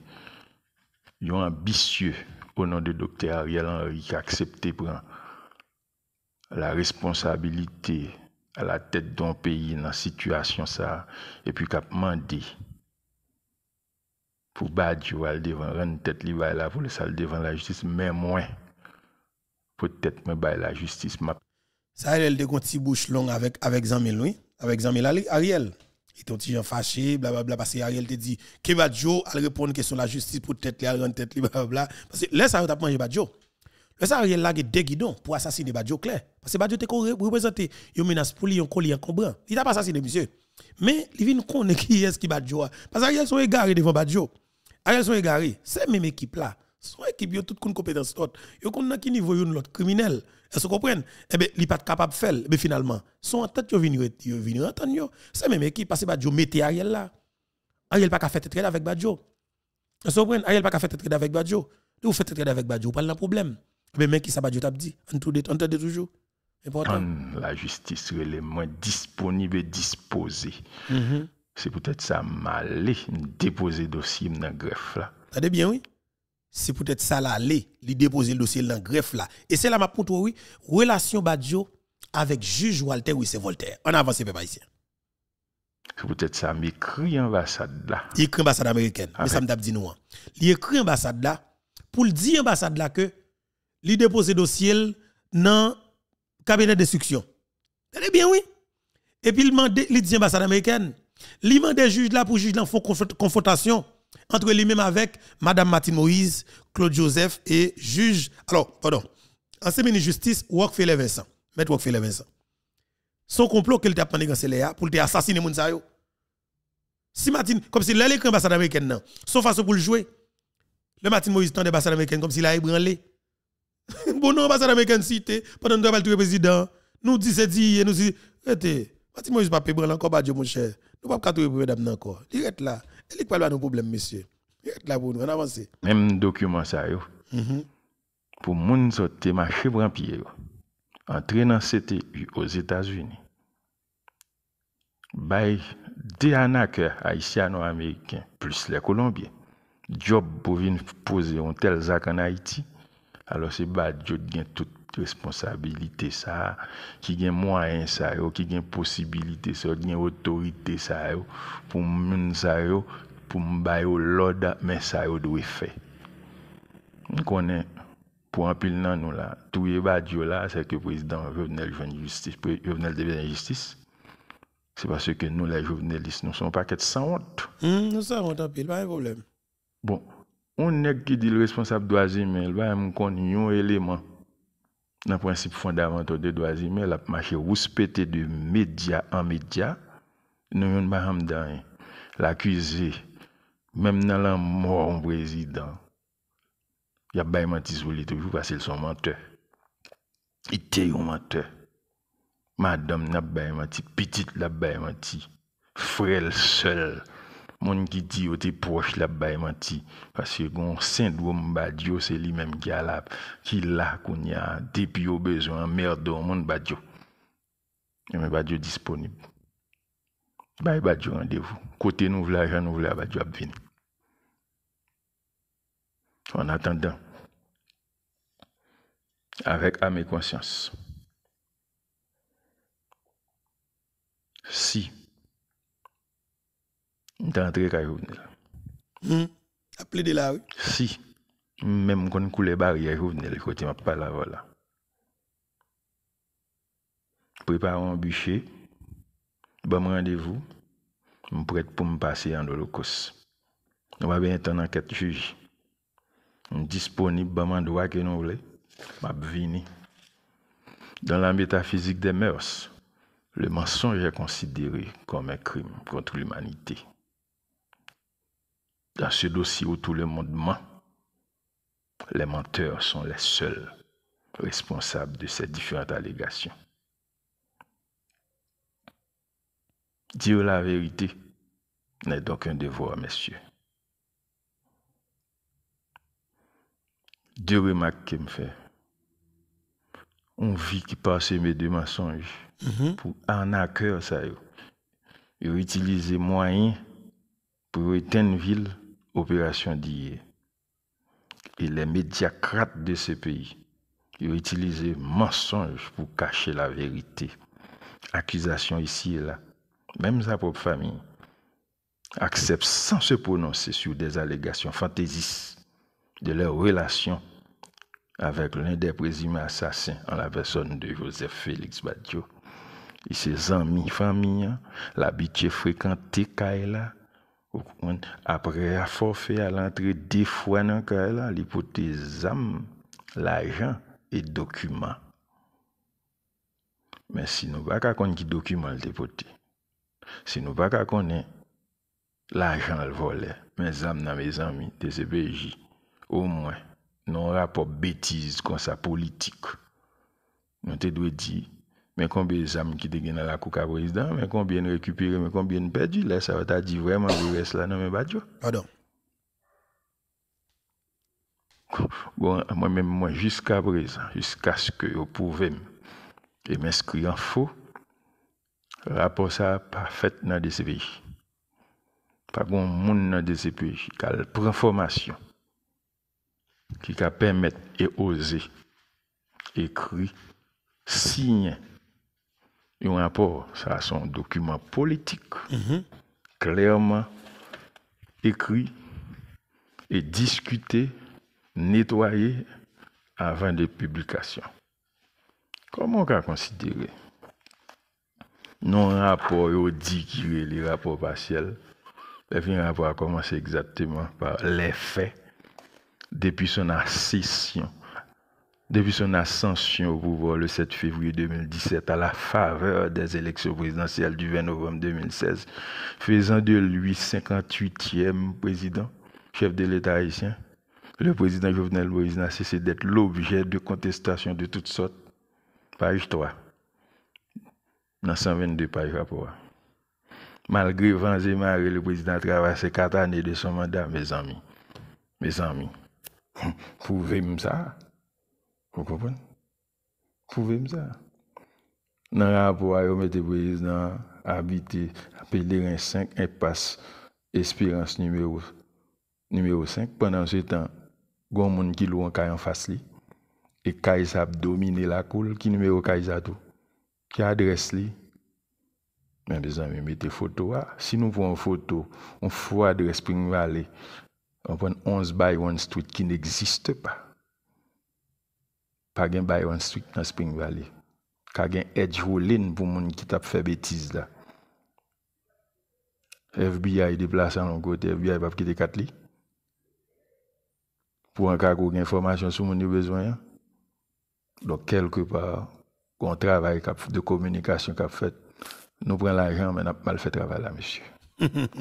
ils ambitieux au nom de docteur Ariel Henry qui a accepté prendre la responsabilité à la tête d'un pays dans la situation ça, et puis qui a demandé pour battre, devant, rendre tête pour le devant la justice, mais moins. Peut-être que bah, la justice, ça, elle de petit bouche longue avec, avec Zamil, oui. Avec Zamil Ariel. Il était un petit gens fâché, blablabla, parce que Ariel te dit, que Badjo, elle répond question de la justice pour tête, elle rentre tête, blablabla. Parce que là, ça, va manger Badjo. Là, ça, Ariel là, deux guidons pour assassiner Badjo, clair. Parce que Badjo te représenté une menace pour lui, un collier encombrant. Il n'a pas assassiné, monsieur. Mais, il vient connaître qui est-ce qui Badjo. Hein. Parce qu'Ariel sont égarés devant Badjo. Ariel sont égarés. C'est même équipe là. Son équipe, y a toute une compétence. Ils ont qui niveau, une l'autre criminel. Est-ce que vous comprenez Eh bien, il n'est pas capable de faire. Mais eh finalement, son tête il venir entendre. C'est même qui passe Badjo mettez Ariel là. Ariel pas qu'à faire trade avec Badjo. Est-ce que vous comprenez Ariel pas qu'à faire trade avec Badjo. Vous faites trade avec Badjo, pas de problème. Eh mais mec, qui ça Badjo t'a dit toujours. Important. La justice, elle est moins disponible et disposée. Mm-hmm. C'est peut-être ça, m'aller, déposer dossier dans le greffe là. Ça bien, oui c'est peut-être ça là, les, déposer le dossier dans greffe là. Et c'est là ma pour oui, relation Badjo avec juge Walter, oui, c'est Voltaire. On avance, peuple ici. C'est peut-être ça, mais écrit ambassade là. Il écrit ambassade américaine, mais ça me dit nous. Hein. Il écrit ambassade là pour dire ambassade là que il dépose dossier dans cabinet d'instruction. C'est bien, oui. Et puis il dit ambassade américaine, il demande juge là pour juge dans confrontation entre lui-même avec Madame Martine Moïse, Claude Joseph et juge, alors, pardon, ancien ministre de justice, Rockefeller Vincent, maître Rockefeller Vincent. Son complot qu'il t'a pendant dans pour assassiner Mounsayo. Si Martine, comme si l'aller l'ambassade américaine, non, son façon pour le jouer. Le Martine Moïse tend l'ambassade américaine comme s'il a ébranlé. bon, non, l'ambassade américaine cité, pendant que nous le président, nous disons, dit, nous disons, eh, Martine Moïse pas ébranlé encore, pas bah, Dieu, mon cher. Nous ne pouvons pas le président encore. Direct là. Il n'y a pas de problème, monsieur. Là pour nous, on avance. Même document ça, yo. Mm -hmm. pour moun sortir marché pour pied, entrer dans CTU aux États-Unis, bay des haïtiens haïtiano-américains, plus les Colombiens, job pour venir poser un tel zac en Haïti, alors c'est bad job tout responsabilité ça qui gagne moyen ça qui gagne possibilité ça qui gagne autorité ça pour moun ça pour l'ordre mais ça yo doit fait on connaît pour un pile nan nous là tout est badio là c'est que le président Jovenel jeune justice Jovenel justice c'est parce que nous les journalistes nous sommes pas qu'être sans honte hmm, nous sommes honte pile pas un problème bon on est qui dit le responsable doit l'asile mais il va me connaître un élément dans le principe fondamental de droits humains, la marché de média en média, nous ne sommes pas L'accusé, même dans la mort du président, il y a pas menti sur toujours parce qu'ils sont menteurs. Ils étaient menteurs. Madame n'a pas menti, petite n'a pas menti, frère seul mon qui dit au te proche la baie menti parce que gon syndrome badio c'est lui même qui a la qui là qu'on y a depuis au besoin merde monde badio mais badio disponible bye rendez-vous côté nous nous voulons badio en attendant avec âme et conscience si d'entrer kayou. Hum, Appelé de là, oui. Si. Même quand coulait barrière, je le côté, m'a pas là, voilà. un bûcher. Bon rendez-vous. Je prête pour me passer en holocauste. On va bien être en enquête juge. Je suis Disponible, bon endroit que nous voulons. Je venu. Dans la métaphysique des mœurs, le mensonge est considéré comme un crime contre l'humanité. Dans ce dossier où tout le monde ment, les menteurs sont les seuls responsables de ces différentes allégations. Dire la vérité n'est donc un devoir, messieurs. Deux remarques qui me fait. On vit qui passe mes deux mensonges mm-hmm. pour -hmm. pour arnaqueur ça. Ils les moyens pour éteindre ville opération d'hier. Et les médiacrates de ce pays, ont utilisé mensonge pour cacher la vérité. Accusations ici et là. Même sa propre famille accepte sans se prononcer sur des allégations fantaisistes de leur relation avec l'un des présumés assassins en la personne de Joseph Félix Badjo. Et ses amis, famille, hein, l'habitude fréquenté Kaila, après a forfait à l'entrée des fois dans le l'hypothèse l'argent et document. Mais si nous ne pas qui document le si nous ne pas l'argent le volé, mes amis, mes amis, des CPJ, au moins, non rapport bêtise comme ça politique. Nous te doit dire, mais combien de qui étaient dans la coca président, mais combien de mais combien de là, ça va dire dit vraiment le reste là, non, mais pas Pardon. Bon, moi-même, moi, jusqu'à présent, jusqu'à ce que je pouvais m'inscrire en faux, rapport ça pas fait dans des pays. Pas bon monde dans des pays qui a prend formation, qui permet et oser écrire, signer, un rapport. Ça, c'est un document politique, mhm. clairement écrit et discuté, nettoyé avant de publication. Comment on peut considérer non rapport dit les rapports partiels un rapport a commencé exactement par les faits depuis son accession depuis son ascension au pouvoir le 7 février 2017 à la faveur des élections présidentielles du 20 novembre 2016, faisant de lui 58e président, chef de l'État haïtien, le président Jovenel Moïse n'a cessé d'être l'objet de contestations de toutes sortes. Page 3, dans 122 pages rapport. Malgré vents et le président a traversé quatre années de son mandat, mes amis. Mes amis, vous ça vous comprenez pouvez me ça. Dans le rapport, vous mettez président président habité, pèlerin 5, impasse, espérance numéro, numéro 5. Pendant ce temps, il y a des gens qui loue en face. Et Kaïs a dominé la coule. Qui numéro Kaïs Qui adresse lui mais mes amis, mettez photo. si nous voyons une photo, on voit de Spring Valley. On prend 11 by 1 street qui n'existe pas pas gen Byron Street dans Spring Valley. Pas gen Edge Rolling pour moun qui tap fait bêtise là. FBI déplacé en côté, FBI pas quitter Katli. li. Pour un cas des information sur mon besoin. Donc quelque part, on travail de communication a fait. Nous prenons l'argent mais n'a mal fait travail là monsieur.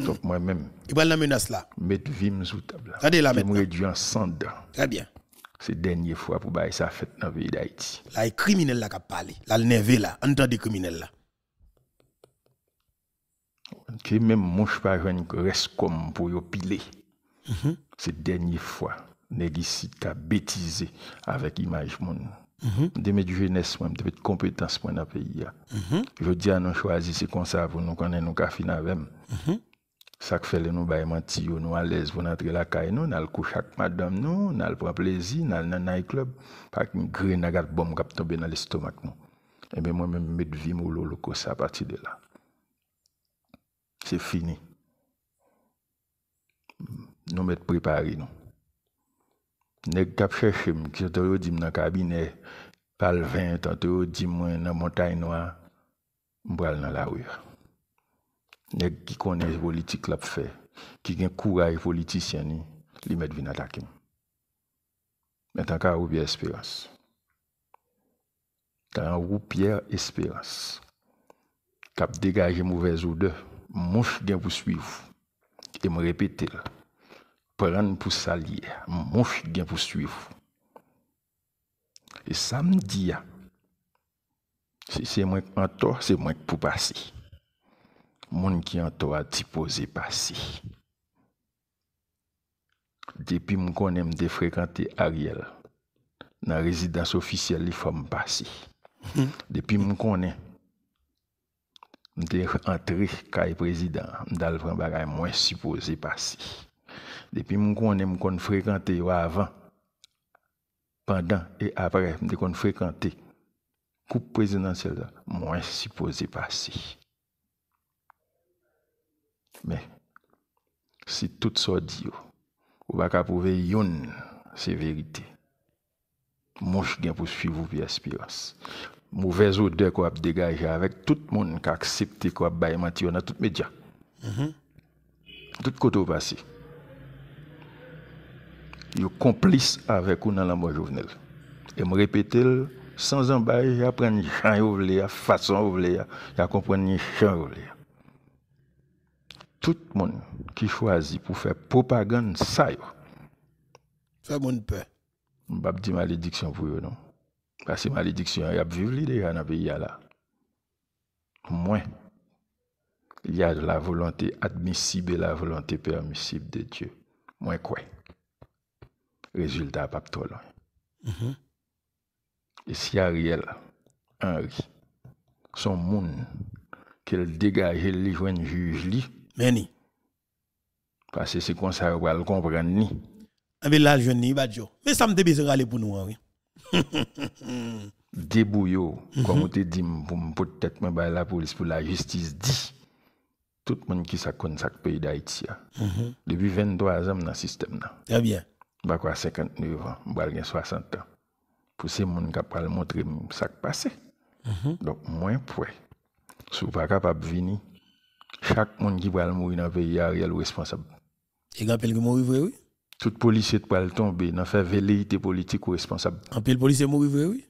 Donc moi-même. Il va la menace là. Mettre vim sous table. Regardez là Me réduire en cendres. Très bien c'est dernière fois pour faire ça fête dans le pays d'Haïti. Là, les criminels là qui parlé, là le nerveux là, des criminels là. Que même mon pas reste comme pour piler. Mhm. C'est dernière fois nèg t'a bêtisé avec image moun. Demain mhm. du jeunesse même de compétence pour dans pays. Mhm. Je dis à nous choisir c'est comme ça pour nous connaître nous ka finir avec. Ça fait le nous bail menti nous à l'aise pour entrer la caille nous, n'al couche avec madame nous, n'al prendre plaisir, n'al dans night club, pas qu'une graine à bombe qui tomber dans l'estomac Et eh bien moi même me mettre vie au lolo ça à partir de là. C'est fini. Nous mettre préparé nous. gens qui chercher qui qui te dit dans cabinet pas le vin tantôt dit moi dans montagne noire, m'bral dans la rue nèg qui connaît politique l'a fait, qui un courage politicien ni, li met vin attaquer. Mais tant qu'à bien espérance. T'as un roupière espérance. Cap dégager mauvaises odeur, mouche gen vous suivre. Et me répéter. Prendre pour salier mouche gen vous suivre. Et ça me dit, si c'est moi qui en tort, c'est moi qui pour passer gens qui en toi t'y passé. Depuis que je connais de fréquenter Ariel, dans la résidence officielle, il faut passé passer. Hmm. Depuis que je connais, je suis entré comme président, je suis entré moins supposé passer. Depuis que je connais, je suis fréquenté avant, pendant et après, je suis fréquenté coupe présidentielle, je suis supposé passer. Mais si tout ça dit, ou pas prouver une, c'est vérité. Mouche gain pour suivre vie espérance. Mauvaise odeur qu'on a dégagée avec tout le monde qui accepte qu'on a baillé mentir dans tout média. Mm -hmm. Tout côté passé. Ils complice avec nous dans la mort journée. Et me répéter sans embâche, apprendre les gens, la façon, la comprendre les gens tout le monde qui choisit pour faire propagande, ça, Ça, mon peur. Je ne dire malédiction pour vous. non. Parce que malédiction, il y a vivre l'idée dans le pays là. moins, il y a la volonté admissible et la volonté permissible de Dieu. Moins quoi. Résultat, pas trop loin. Mhm. Et si Ariel, Henri, son monde, qu'elle dégage, elle juge, ben Parce que c'est comme ça qu'on va le comprendre. Ni. Mais eh là, je n'y pas Mais ça me débise aller pour nous. Hein? Débouillot, comme on te dit, pour peut-être me bah, la police, pour la justice, dit tout le monde qui connaît le pays d'Haïti. Depuis 23 ans dans le système. Très bien. Je suis 59 ans, je suis 60 ans. Pour ces gens qui ont montrer ce qui s'est Mm Donc, moins poids Si vous pas capable de venir, chaque monde qui va mourir dans le pays est responsable. Et quand il mourir, oui, oui. Tout policier qui va tomber dans faire velléité politique ou responsable. En pile policier mourir, oui,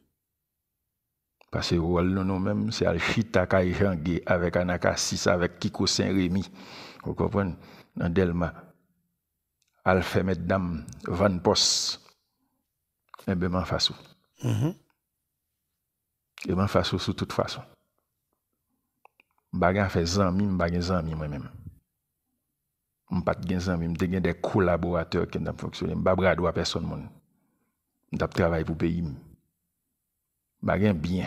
Parce que nous-mêmes, nous c'est Alchita Kaïjangue avec Anakasis, avec Kiko Saint-Rémy. Vous comprenez? Dans Delma. Alpha Mesdames, Van Poss. Et eh bien, m'en façon. Mm mm-hmm. Et eh, m'en de sous toute façon. Je fait zami, pas zami moi-même. Mbat gen m te gen des collaborateurs qui ont fonctionné. pas brado à personne moun. travaille pour pour pays. Mbagan bien.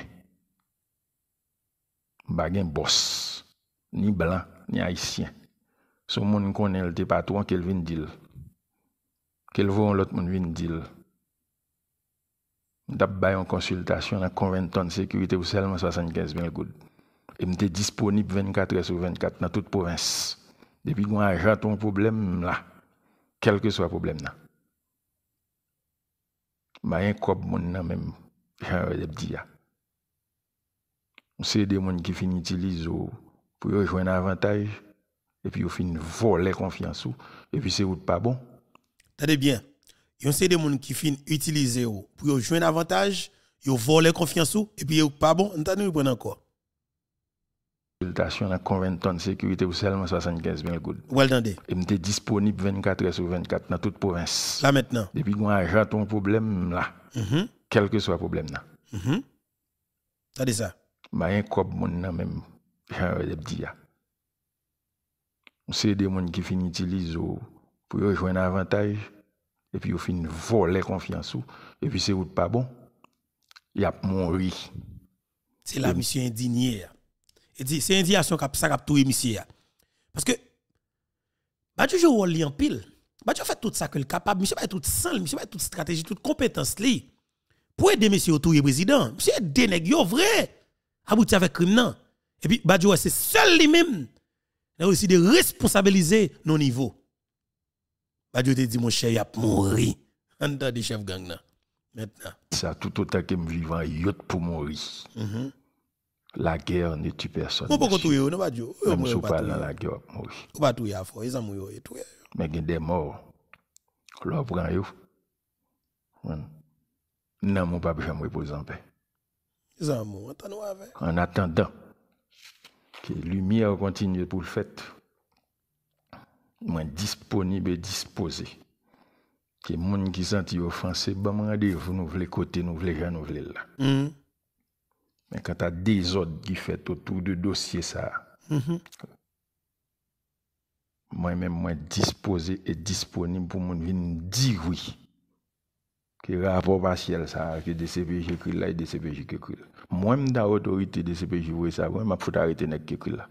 Mbagan boss. Ni blanc, ni haïtien. Ce monde connaît le patron qu'elle vient dire. Qu'elle l'autre faire fais en consultation à la de sécurité ou seulement 75 000 et m'était disponible 24 heures sur 24 dans toute province. Depuis qu'on a un problème là, quel que soit le problème là. Ma un cop moun nan même, j'ai dit ya. sait des gens qui finissent utilisent pour jouer un avantage, et puis ils finissent voler confiance, et puis c'est pas bon. Tade bien, il y a des gens qui finissent utiliser pour jouer un avantage, ils volent confiance, et puis ils pas bon, yon vous encore consultation dans convention de sécurité ou seulement 75 000 gouttes. Well Et est disponible 24 heures sur 24 dans toute province. Là maintenant. Depuis a agent ton problème là, mm-hmm. quel que soit le problème là. Mm -hmm. Ça dit ça. Mais bah, un cob mon nom même j'ai un On C'est des gens qui finissent utiliser pour rejoindre un avantage et puis ils finissent voler confiance et puis c'est pas bon. Il y a mourir. C'est la mission indignée dit c'est indication qui ça tout émissaire parce que Badjo joue rôle en pile Badjo fait tout ça que le capable monsieur pas tout seul monsieur pas toute stratégie toute compétence li pour aider monsieur autour président monsieur des nèg vrai abouti avec crime non et puis Badjo c'est seul lui-même a aussi de responsabiliser nos niveaux Badjo te dit mon cher il a mourir en tant des chef gang maintenant ça tout autant que me vivant pour mourir mm -hmm la guerre ne tue personne. On peut tuer, on va dire. Même si on dans la guerre, mourir. va tuer à fort, ils ont mouru. Mais il y a des morts. L'on prend eux. Non, mon papa, je me pose en paix. Ils ont mouru, En attendant que la lumière continue pour le fait, moi disponible disposé. Que les gens qui sont offensés, ben, rendez-vous, nous voulons côté, nous voulons, nous voulons là. Mais quand tu as des ordres qui font autour de dossiers, ça, mm-hmm. moi-même, suis disposé et disponible pour mon venir dire oui. Que rapport partiel ça, que DCPJ écrit là et DCPJ écrit là. Moi-même, dans l'autorité DCPJ, vous ça, moi, je faut arrêter les écrit là.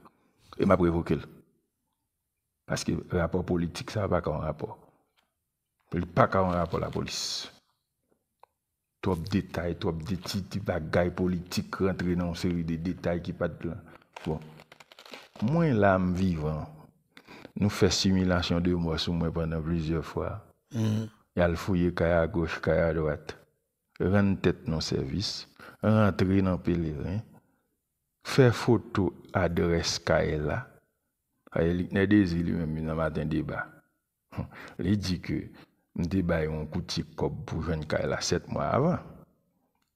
Et m'a prévoqué. Parce que rapport politique, ça n'a pas qu'un rapport. Il n'a pas qu'un rapport à la police trop de détails, trop de petits bagailles politiques rentrer dans une série de détails qui pas de plan. Bon. Moi, l'âme vivant, nous faisons simulation de moi sur moi pendant plusieurs fois. Mm-hmm. Il y a le fouiller à gauche, à droite. Rendre tête dans service, rentrer dans le pèlerin, faire photo adresse à là. Ah, il y a des îles, même dans le un débat. Il dit que Mte bay coup kouti jeune pour sept mois avant. Donc mois avant.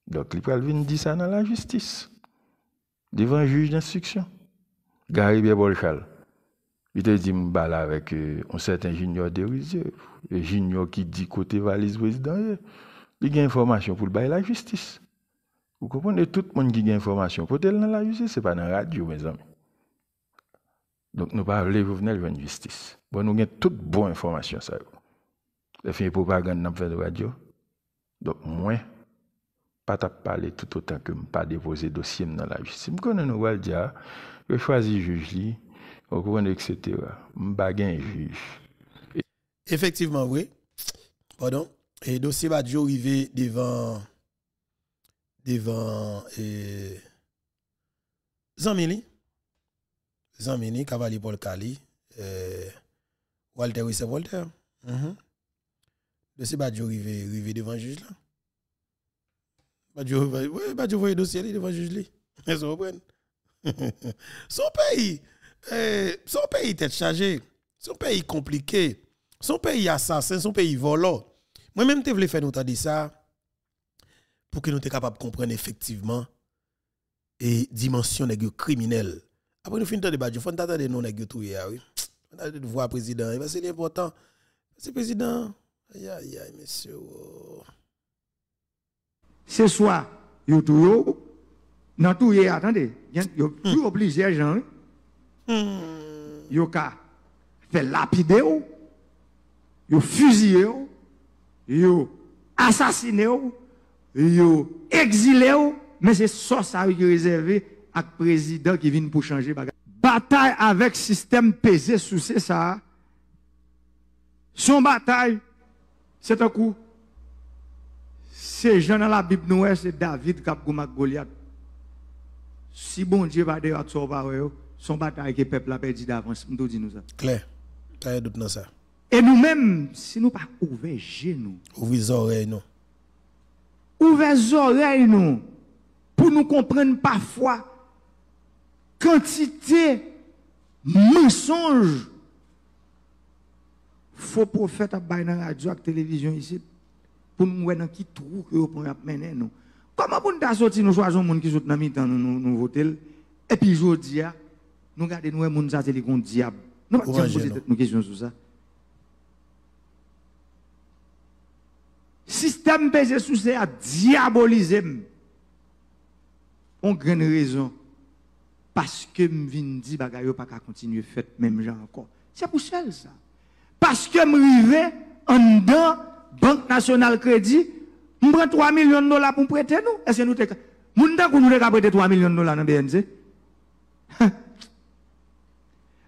Donc, li pral vin di ça dans la Devant un juge d'instruction. Gary Bebolchal. Il te dit là avec euh, un certain junior dérisoire. Un junior qui dit côté valise président. Il a information pour le bail la justice. Vous comprenez, tout le monde qui a information pour le dans la justice, ce n'est pas dans la radio, mes amis. Donc nous parlons de pas aller la justice. nous avons toute bonne information, ça. Le fin propagande fait la radio. Donc, moi, pas parler tout autant que je pas déposer dossier dans la justice. Je connais nous, je choisis le juge, Je comprenez, etc. Je euh, un juge. Effectivement, oui. Pardon. Et le dossier va arriver devant. devant. Zamini. Zamini, Cavalier Paul euh, Walter Wisse Walter. Mm-hmm. Monsieur Badjo arrivé devant le juge là. Badjo Badjo le dossier devant le juge là. Ils Son pays, eh, son pays tête chargé son pays compliqué, son pays assassin, son pays volant. Moi-même, je voulais faire nous dire ça pour que nous soyons capables de comprendre effectivement et dimension des criminels. Après, nous finissons de Badjo, faut attendre nous, les tout eh, ah oui. On a de voir président, eh ben, c'est important. C'est président. Aïe, aïe, aïe, monsieur. Ce soir, vous tout yo, tout yé, attendez, vous plusieurs gens, yo ka fait lapider, vous fusillé, vous assassiné, vous exilé, mais c'est ça ça est réservé à président qui vient pour changer Bataille avec système pesé sous ça. Son bataille c'est un coup. c'est Jean dans la Bible, nous, eh, c'est David qui a Goliath. Si bon Dieu va devoir de va son bataille que le peuple a perdu d'avance, nous dit nous ça. Clair. ça. Et nous-mêmes, si nous pas ouvert genoux. Ouvrez oreilles, nous. Ouvrez oreilles, nous. Pour nous comprendre parfois quantité mensonges faux prophète à bailler dans la radio et la télévision ici pour nous voir dans qui trou que vous mener nous. Comment pour nous sortir, nous choisir les gens qui sont dans mi temps, nous, nous votons. Et puis, je dis, nous garder nous, nous, ça, c'est les diable. Nous ne pouvons poser une question sur ça. Système basé sur ça, diaboliser. On grande raison. Parce que je viens dire, je ne pas continuer à faire même gens encore. C'est pour celle ça. Parce que m'rivé en dedans Banque Nationale Crédit, m'prend 3 millions de dollars pour prêter nous. Est-ce que nous t'es Moun pas kou nou millions prêter 3 milyon dola nan BNZ.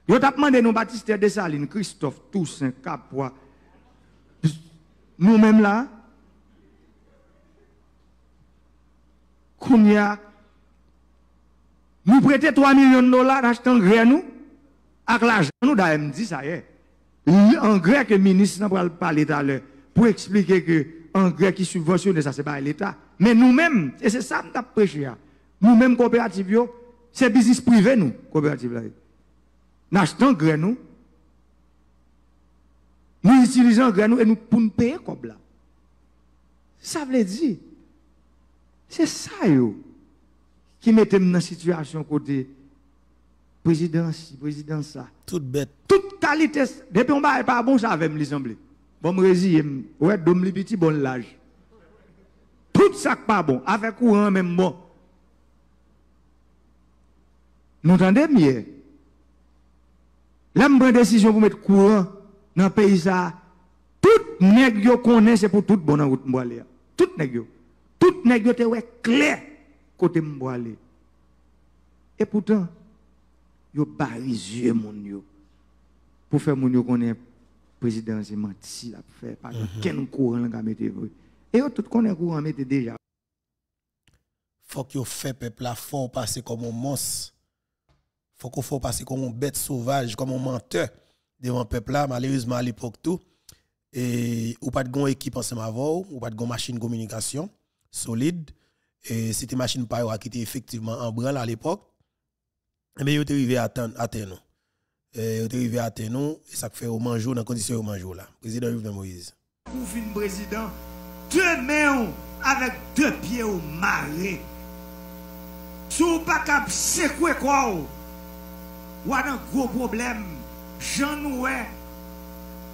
Je t'ai demandé nous, Baptiste Desaline, Christophe Toussaint, Capois, nous-mêmes là, Kounia, nous prêter 3 millions de dollars chetan gren nous. ak Avec l'argent, nous da ça y en grec, le ministre n'a pas parlé tout pour expliquer que en grec qui subventionne ça, c'est pas l'État. Mais nous-mêmes, et c'est ça que nous prêché, hein. nous-mêmes coopératives, c'est business privé nous, coopératives là. Nous achetons grec, nous, nous utilisons gré, nous et nous pour nous payer comme là. Ça veut dire, c'est ça yo, qui mettez dans la situation côté président si, président ça. Toute bête. Toute qualité. Depuis on parle pas bon, ça avait me semblé. Bon, me ouais, dom li petit bon l'âge. Tout ça pas bon, avec courant même bon. Nous entendez bien. Là, prend décision pour mettre courant dans le pays. Ça, tout nèg yo connaît, c'est pour tout bon en route Tout nèg Tout nèg yo clair côté m'boile. Et pourtant, yo bari yeux moun yo pour faire mon yo connaît président c'est menti la faire pas aucun mhm. courant la mettre et yo tout connaît courant mettre déjà faut que yo fait peuple la faut passer comme un monstre faut qu'on faut passer comme un bête sauvage comme un menteur devant peuple là malheureusement à l'époque tout et ou pas de gon équipe ensemble avant ou pas de gon machine communication solide et c'était machine pas qui était effectivement en branle à l'époque mais eh ils sont arrivés à nous. Ils sont arrivés à nous, et ça fait au manjou dans la condition au manjou là. Président Jovenel Moïse. Pour finir président, deux mains avec deux pieds au marais. Si vous pas cap sécouer, quoi, ou a un gros problème. Jean Noué,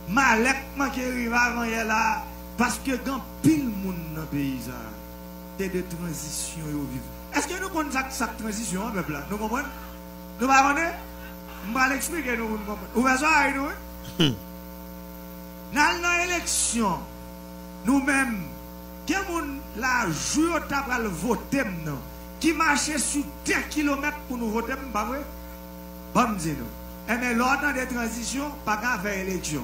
Malek manque arrivé avant là parce que grand pile monde dans le pays C'est de transition Est-ce que nous connaissons cette transition, hein, peuple Nous comprenons nous ne connaissons Je vais l'expliquer, nous Vous avez ça, nous Dans l'élection, nous-mêmes, quel monde la au t'a le voter non qui marchait sur 10 km pour nous voter, pas vrai Bon, dis-nous. Et eh, mais l'ordre de transition, pas grave faire l'élection.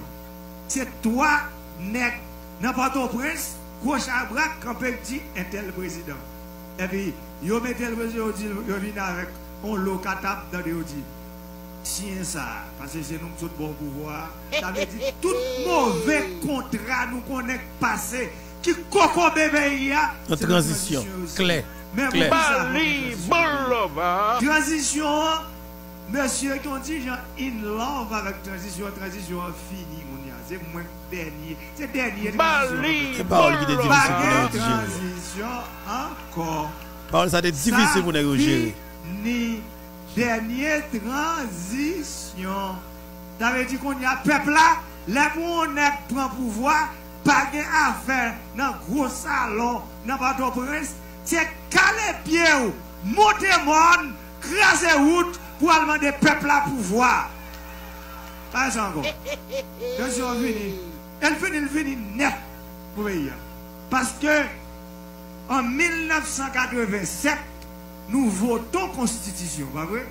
C'est toi, nec, n'importe qui, prince, gauche à bras, quand petit, un eh tel président. Et puis, a mettez le président, yo vient avec on locataire dans le Si tiens ça parce que c'est nous tous bon pouvoir tout mauvais contrat nous connaît passé qui coco bébé y a transition clair mais transition monsieur qui dit genre in love avec transition transition fini mon c'est dernier c'est dernier c'est pas qui transition encore Paul, ça c'est difficile pour négocier ni dernière transition. Ça veut dire qu'on y a peuple là, les pas prend pouvoir, pas de affaire dans gros salon, dans bateau prince, c'est caler pied ou, monter monde, craser route pour demander peuple à pouvoir. Par exemple, Je suis venu. Elle finit, elle finit net pour Parce que en 1987, nous votons constitution, pas vrai?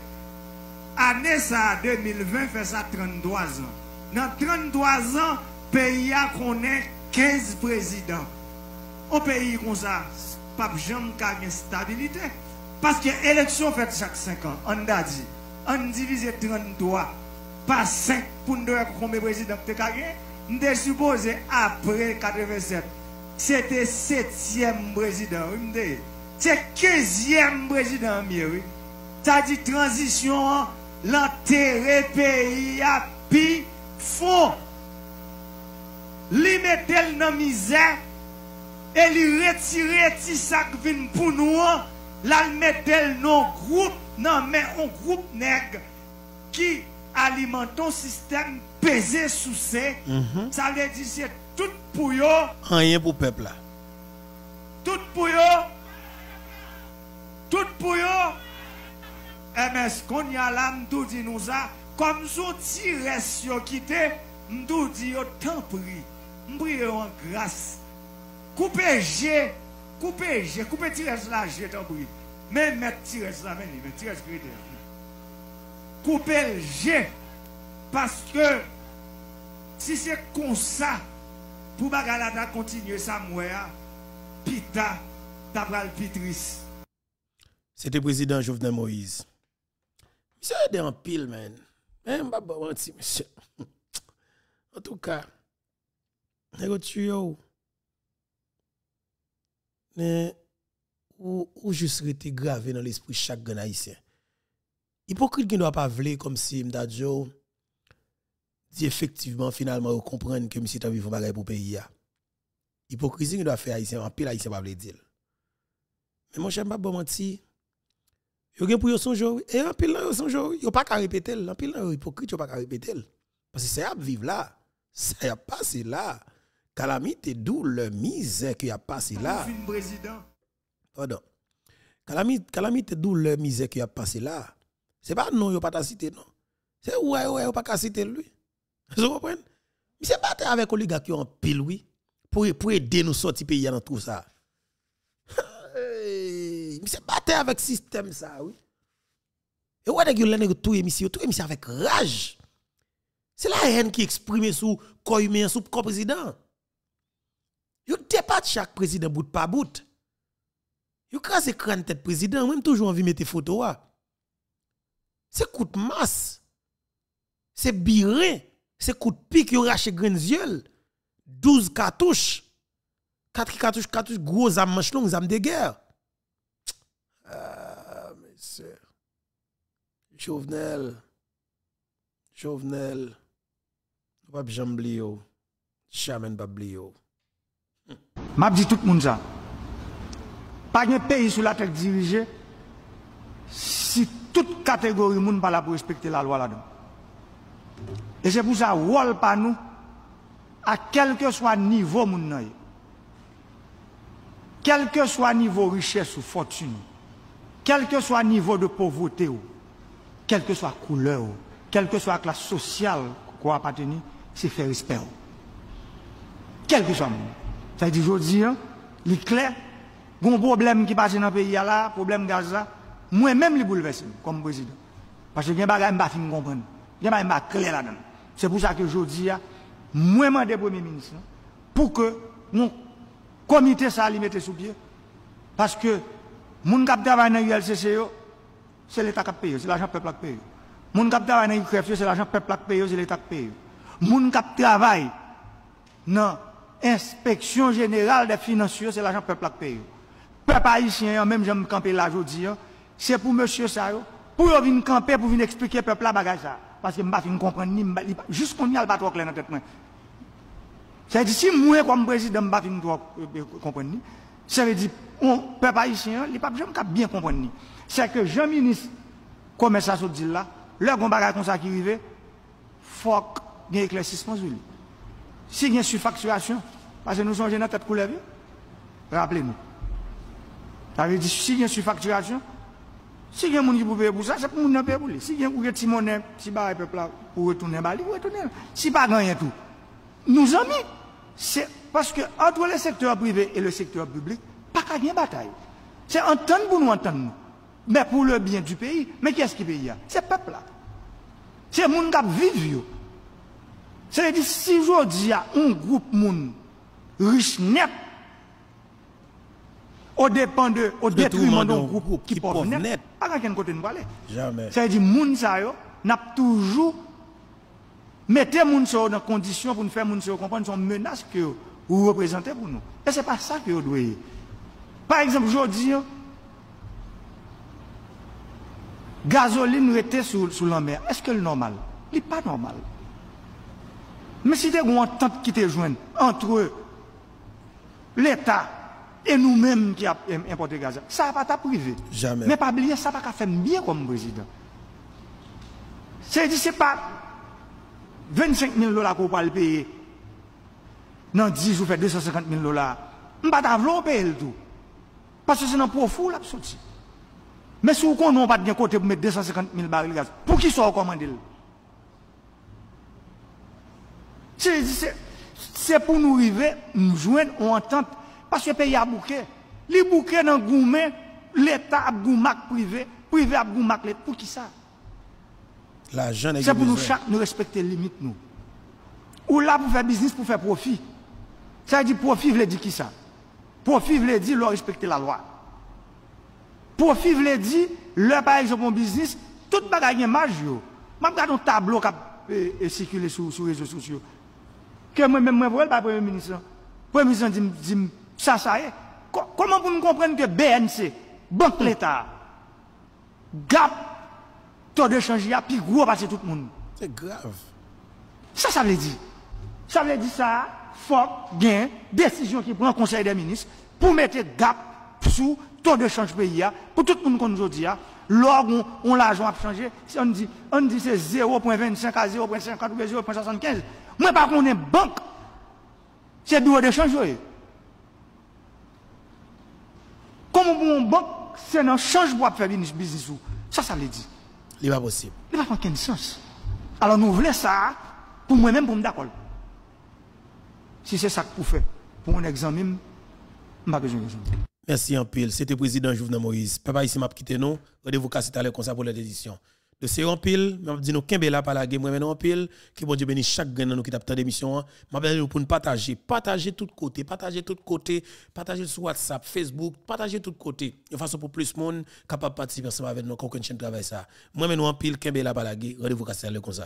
Année ça 2020 fait ça 33 ans. Dans 33 ans, le pays a connu 15 présidents. Un pays comme ça, pas jamais une stabilité. Parce que l'élection fait chaque 5 ans. On a dit, on divise 33 par 5 pour nous voir combien de présidents que Nous avons supposé après 87, c'était 7e président c'est le 15e président Amiri. Ça dit transition, l'enterré pays à pi fond. Li dans la misère et li retire ti sac pour nous, la dans non groupe, non mais un groupe nègre qui alimente un système pesé sous ses. Mhm. Ça veut dire c'est tout pour yo. Rien pour peuple Tout pour yo tout pour eux. Eh, MS, qu'on y a là, m'dou dit nous ça, comme son petit reste quitté, m'dou dit yo tant nous m'prie en grâce. Coupez G, coupez G, coupez tirez reste là, G tant Mais mettre petit reste là, mais petit reste Coupez G, parce que si c'est comme ça, pour Bagalada continuer ça, moi, hein. pita, t'as pas le c'était le président Jovenel Moïse. Monsieur est en pile, man. Hein, Même pas mentir, monsieur. En tout cas, nego tuyo. Mais ou, ou juste été gravé dans l'esprit chaque grand haïtien. Hypocrite qui ne doit pas vouloir comme si Mdadjo dit effectivement finalement comprendre que monsieur t'a vu bagaille pour pays Hypocrisie qui doit faire haïtien en pile haïtien pas dire. Mais mon cher pas bon monsieur. Yo gen pou yo oui. et en pile yo yo pas qu'à répéter en pile yo hypocrite yo pas qu'à répéter parce que c'est à vivre là ça y a passé là calamité douleur misère qui a passé là pardon calamité calamité douleur misère qui a passé là c'est pas non yo pas ta cité non c'est ouais ouais yo pas qu'à citer lui vous comprenez mais c'est battre avec oligarque en pile oui pour pour aider nous sortir pays dans tout ça il se batte avec système système et E wè dek vous tout nèk tout emisi avec rage c'est avec rage. C'est la haine qui exprime sous le sous le kon président Vous chaque président bout par bout. Vous crase crâne tête président, même toujours envie de mettre photo C'est coup de masse. C'est biré. c'est coup de pique qui rache grenziel yeux. 12 cartouches. 4 cartouches, cartouches gros âmes, manche longues, de guerre. Chouvenel, ah, chouvenel, wap jamblio, chamen bablio. Mabdi tout moun zan, pa nye peyi sou la tek dirije, si tout kategori moun pala pou respekte la lwa la don. E se pou zan wol pa nou, a kelke swan nivou moun noye. Kelke swan nivou riche sou fotun nou. quel que soit le niveau de pauvreté, quelle que soit la couleur, quelle que soit la classe sociale qu'on appartient, c'est faire respect. Quel que soit le monde. C'est-à-dire, je dis, hein, les les clair, bon problème qui passe dans le pays, là, problème Gaza, moi-même, je bouleverse comme président. Parce que je ne comprends pas, je ne comprends pas, clair là-dedans. C'est pour ça que je dis, hein, moi, des premiers ministres hein, pour que mon comité ça à sous pied. Parce que Moun qui travaillent dans l'ULCC, c'est l'État qui paye, c'est l'argent peuple qui paye. Moun qui travaille dans l'UQF, c'est l'argent peuple qui paye, c'est l'État qui paye. Moun qui travaillent dans l'inspection générale des financiers, c'est l'argent peuple qui paye. Peuple haïtien, même me campé là aujourd'hui, c'est pour monsieur ça, pour venir camper, pour venir expliquer peuple la bagage Parce que je ne comprends ni, juste qu'on n'y a le de clair dans tête. C'est-à-dire, si moi, comme président, je ne comprends pas, ça veut dire on peut ici, on les peut pas bien comprendre. C'est que Jean ministre ça se dit là, le bon bagage comme ça qui arrive, faut qu'il y ait éclaircissement sur lui. S'il y a surfacturation, parce que nous sommes dans la tête couleur, rappelez-nous. Ça veut dire, s'il y a surfacturation, si il y a un monde qui peut payer pour ça, c'est pour nous gens qui peuvent payer. Si il y a petit monde qui peut peuple pour retourner à Bali, retourner. Si pas gagner tout. Nous amis, c'est parce que entre le secteur privé et le secteur public, c'est un bataille. C'est entendre pour nous entendre. Mais pour le bien du pays, mais qu'est-ce qui paye? C'est le peuple C'est le monde qui vécu. C'est-à-dire, si aujourd'hui, il y a un groupe monde riche net, au dépend de, au détriment d'un groupe qui, qui pauvre net, pas à côté nous parler. Jamais. C'est-à-dire, moun monde, yo, n'a toujours, mettez moun dans condition pour nous faire moun se comprendre, son menace que vous représentez pour nous. Et c'est pas ça que vous devez. Par exemple, aujourd'hui, hein, gazoline était sous, la mer. Est-ce que c'est normal Ce n'est pas normal. Mais si tu as une entente qui te joint entre l'État et nous-mêmes qui avons importé gaz, ça va pas t'a privé. Jamais. Mais pas oublier, ça va pas faire bien comme président. C'est-à-dire, que ce n'est pas 25 000 dollars qu'on va le payer. Dans 10 jours, fait 250 000 dollars. On ne va pas payer le tout. Parce que c'est dans le profond là, Mais si vous pouvez pas de côté pour mettre 250 000 barils de gaz, pour qui soit recommandé C'est pour nous arriver, nous joindre, on entend Parce que le pays a bouqué. Les bouquets dans Goumé, l'État a goumac privé, privé a goumac Pour qui ça C'est pour nous chaque, nous respecter les limites, nous. Ou là pour faire business, pour faire profit. Ça veut dire profit, le dire qui ça Profi vledi lor respekte la lwa. Profi vledi lor pa eksopon biznis, tout bagay gen majo. Mam gade yon tablo kap e sikile sou rezo sosyo. Ke mwen mwen vwel pa premye minisan. Premye minisan di m sa sa e. Koman pou m komprenke BNC, bank l'Etat, gap, to de chanji api, gro pa se tout moun. Se grav. Sa sa vledi. Sa vledi sa a, faut une décision qui prend le Conseil des ministres pour mettre gap sous taux de change pays. Pour tout le monde qu'on dit. lorsqu'on on, l'argent a changé, si on dit, on dit c'est 0,25 à 0,50 ou 0,75. Moi, par contre, on est banque. C'est bureau de change. Comment pour une banque, c'est un changement pour faire business. Ça, ça l'est dit. Il n'est pas possible. Il n'a pas aucun sens. Alors, nous voulons ça pour moi-même, pour me d'accord. Si c'est ça qu'on fait pour un examen, je n'ai Merci en pile. C'était président Jovenel Moïse. Papa ici m'a quitté nous. Rendez-vous à l'heure pour l'édition. De pile, nous par la game, même en pile, que Dieu bénisse chaque qui hein. pour partager, partager tout côté, partager tout côté, partager sur WhatsApp, Facebook, partager tout côté, de façon pour plus monde capable de participer avec nous, qu'on Moi en pile, par la game, rendez-vous à comme ça.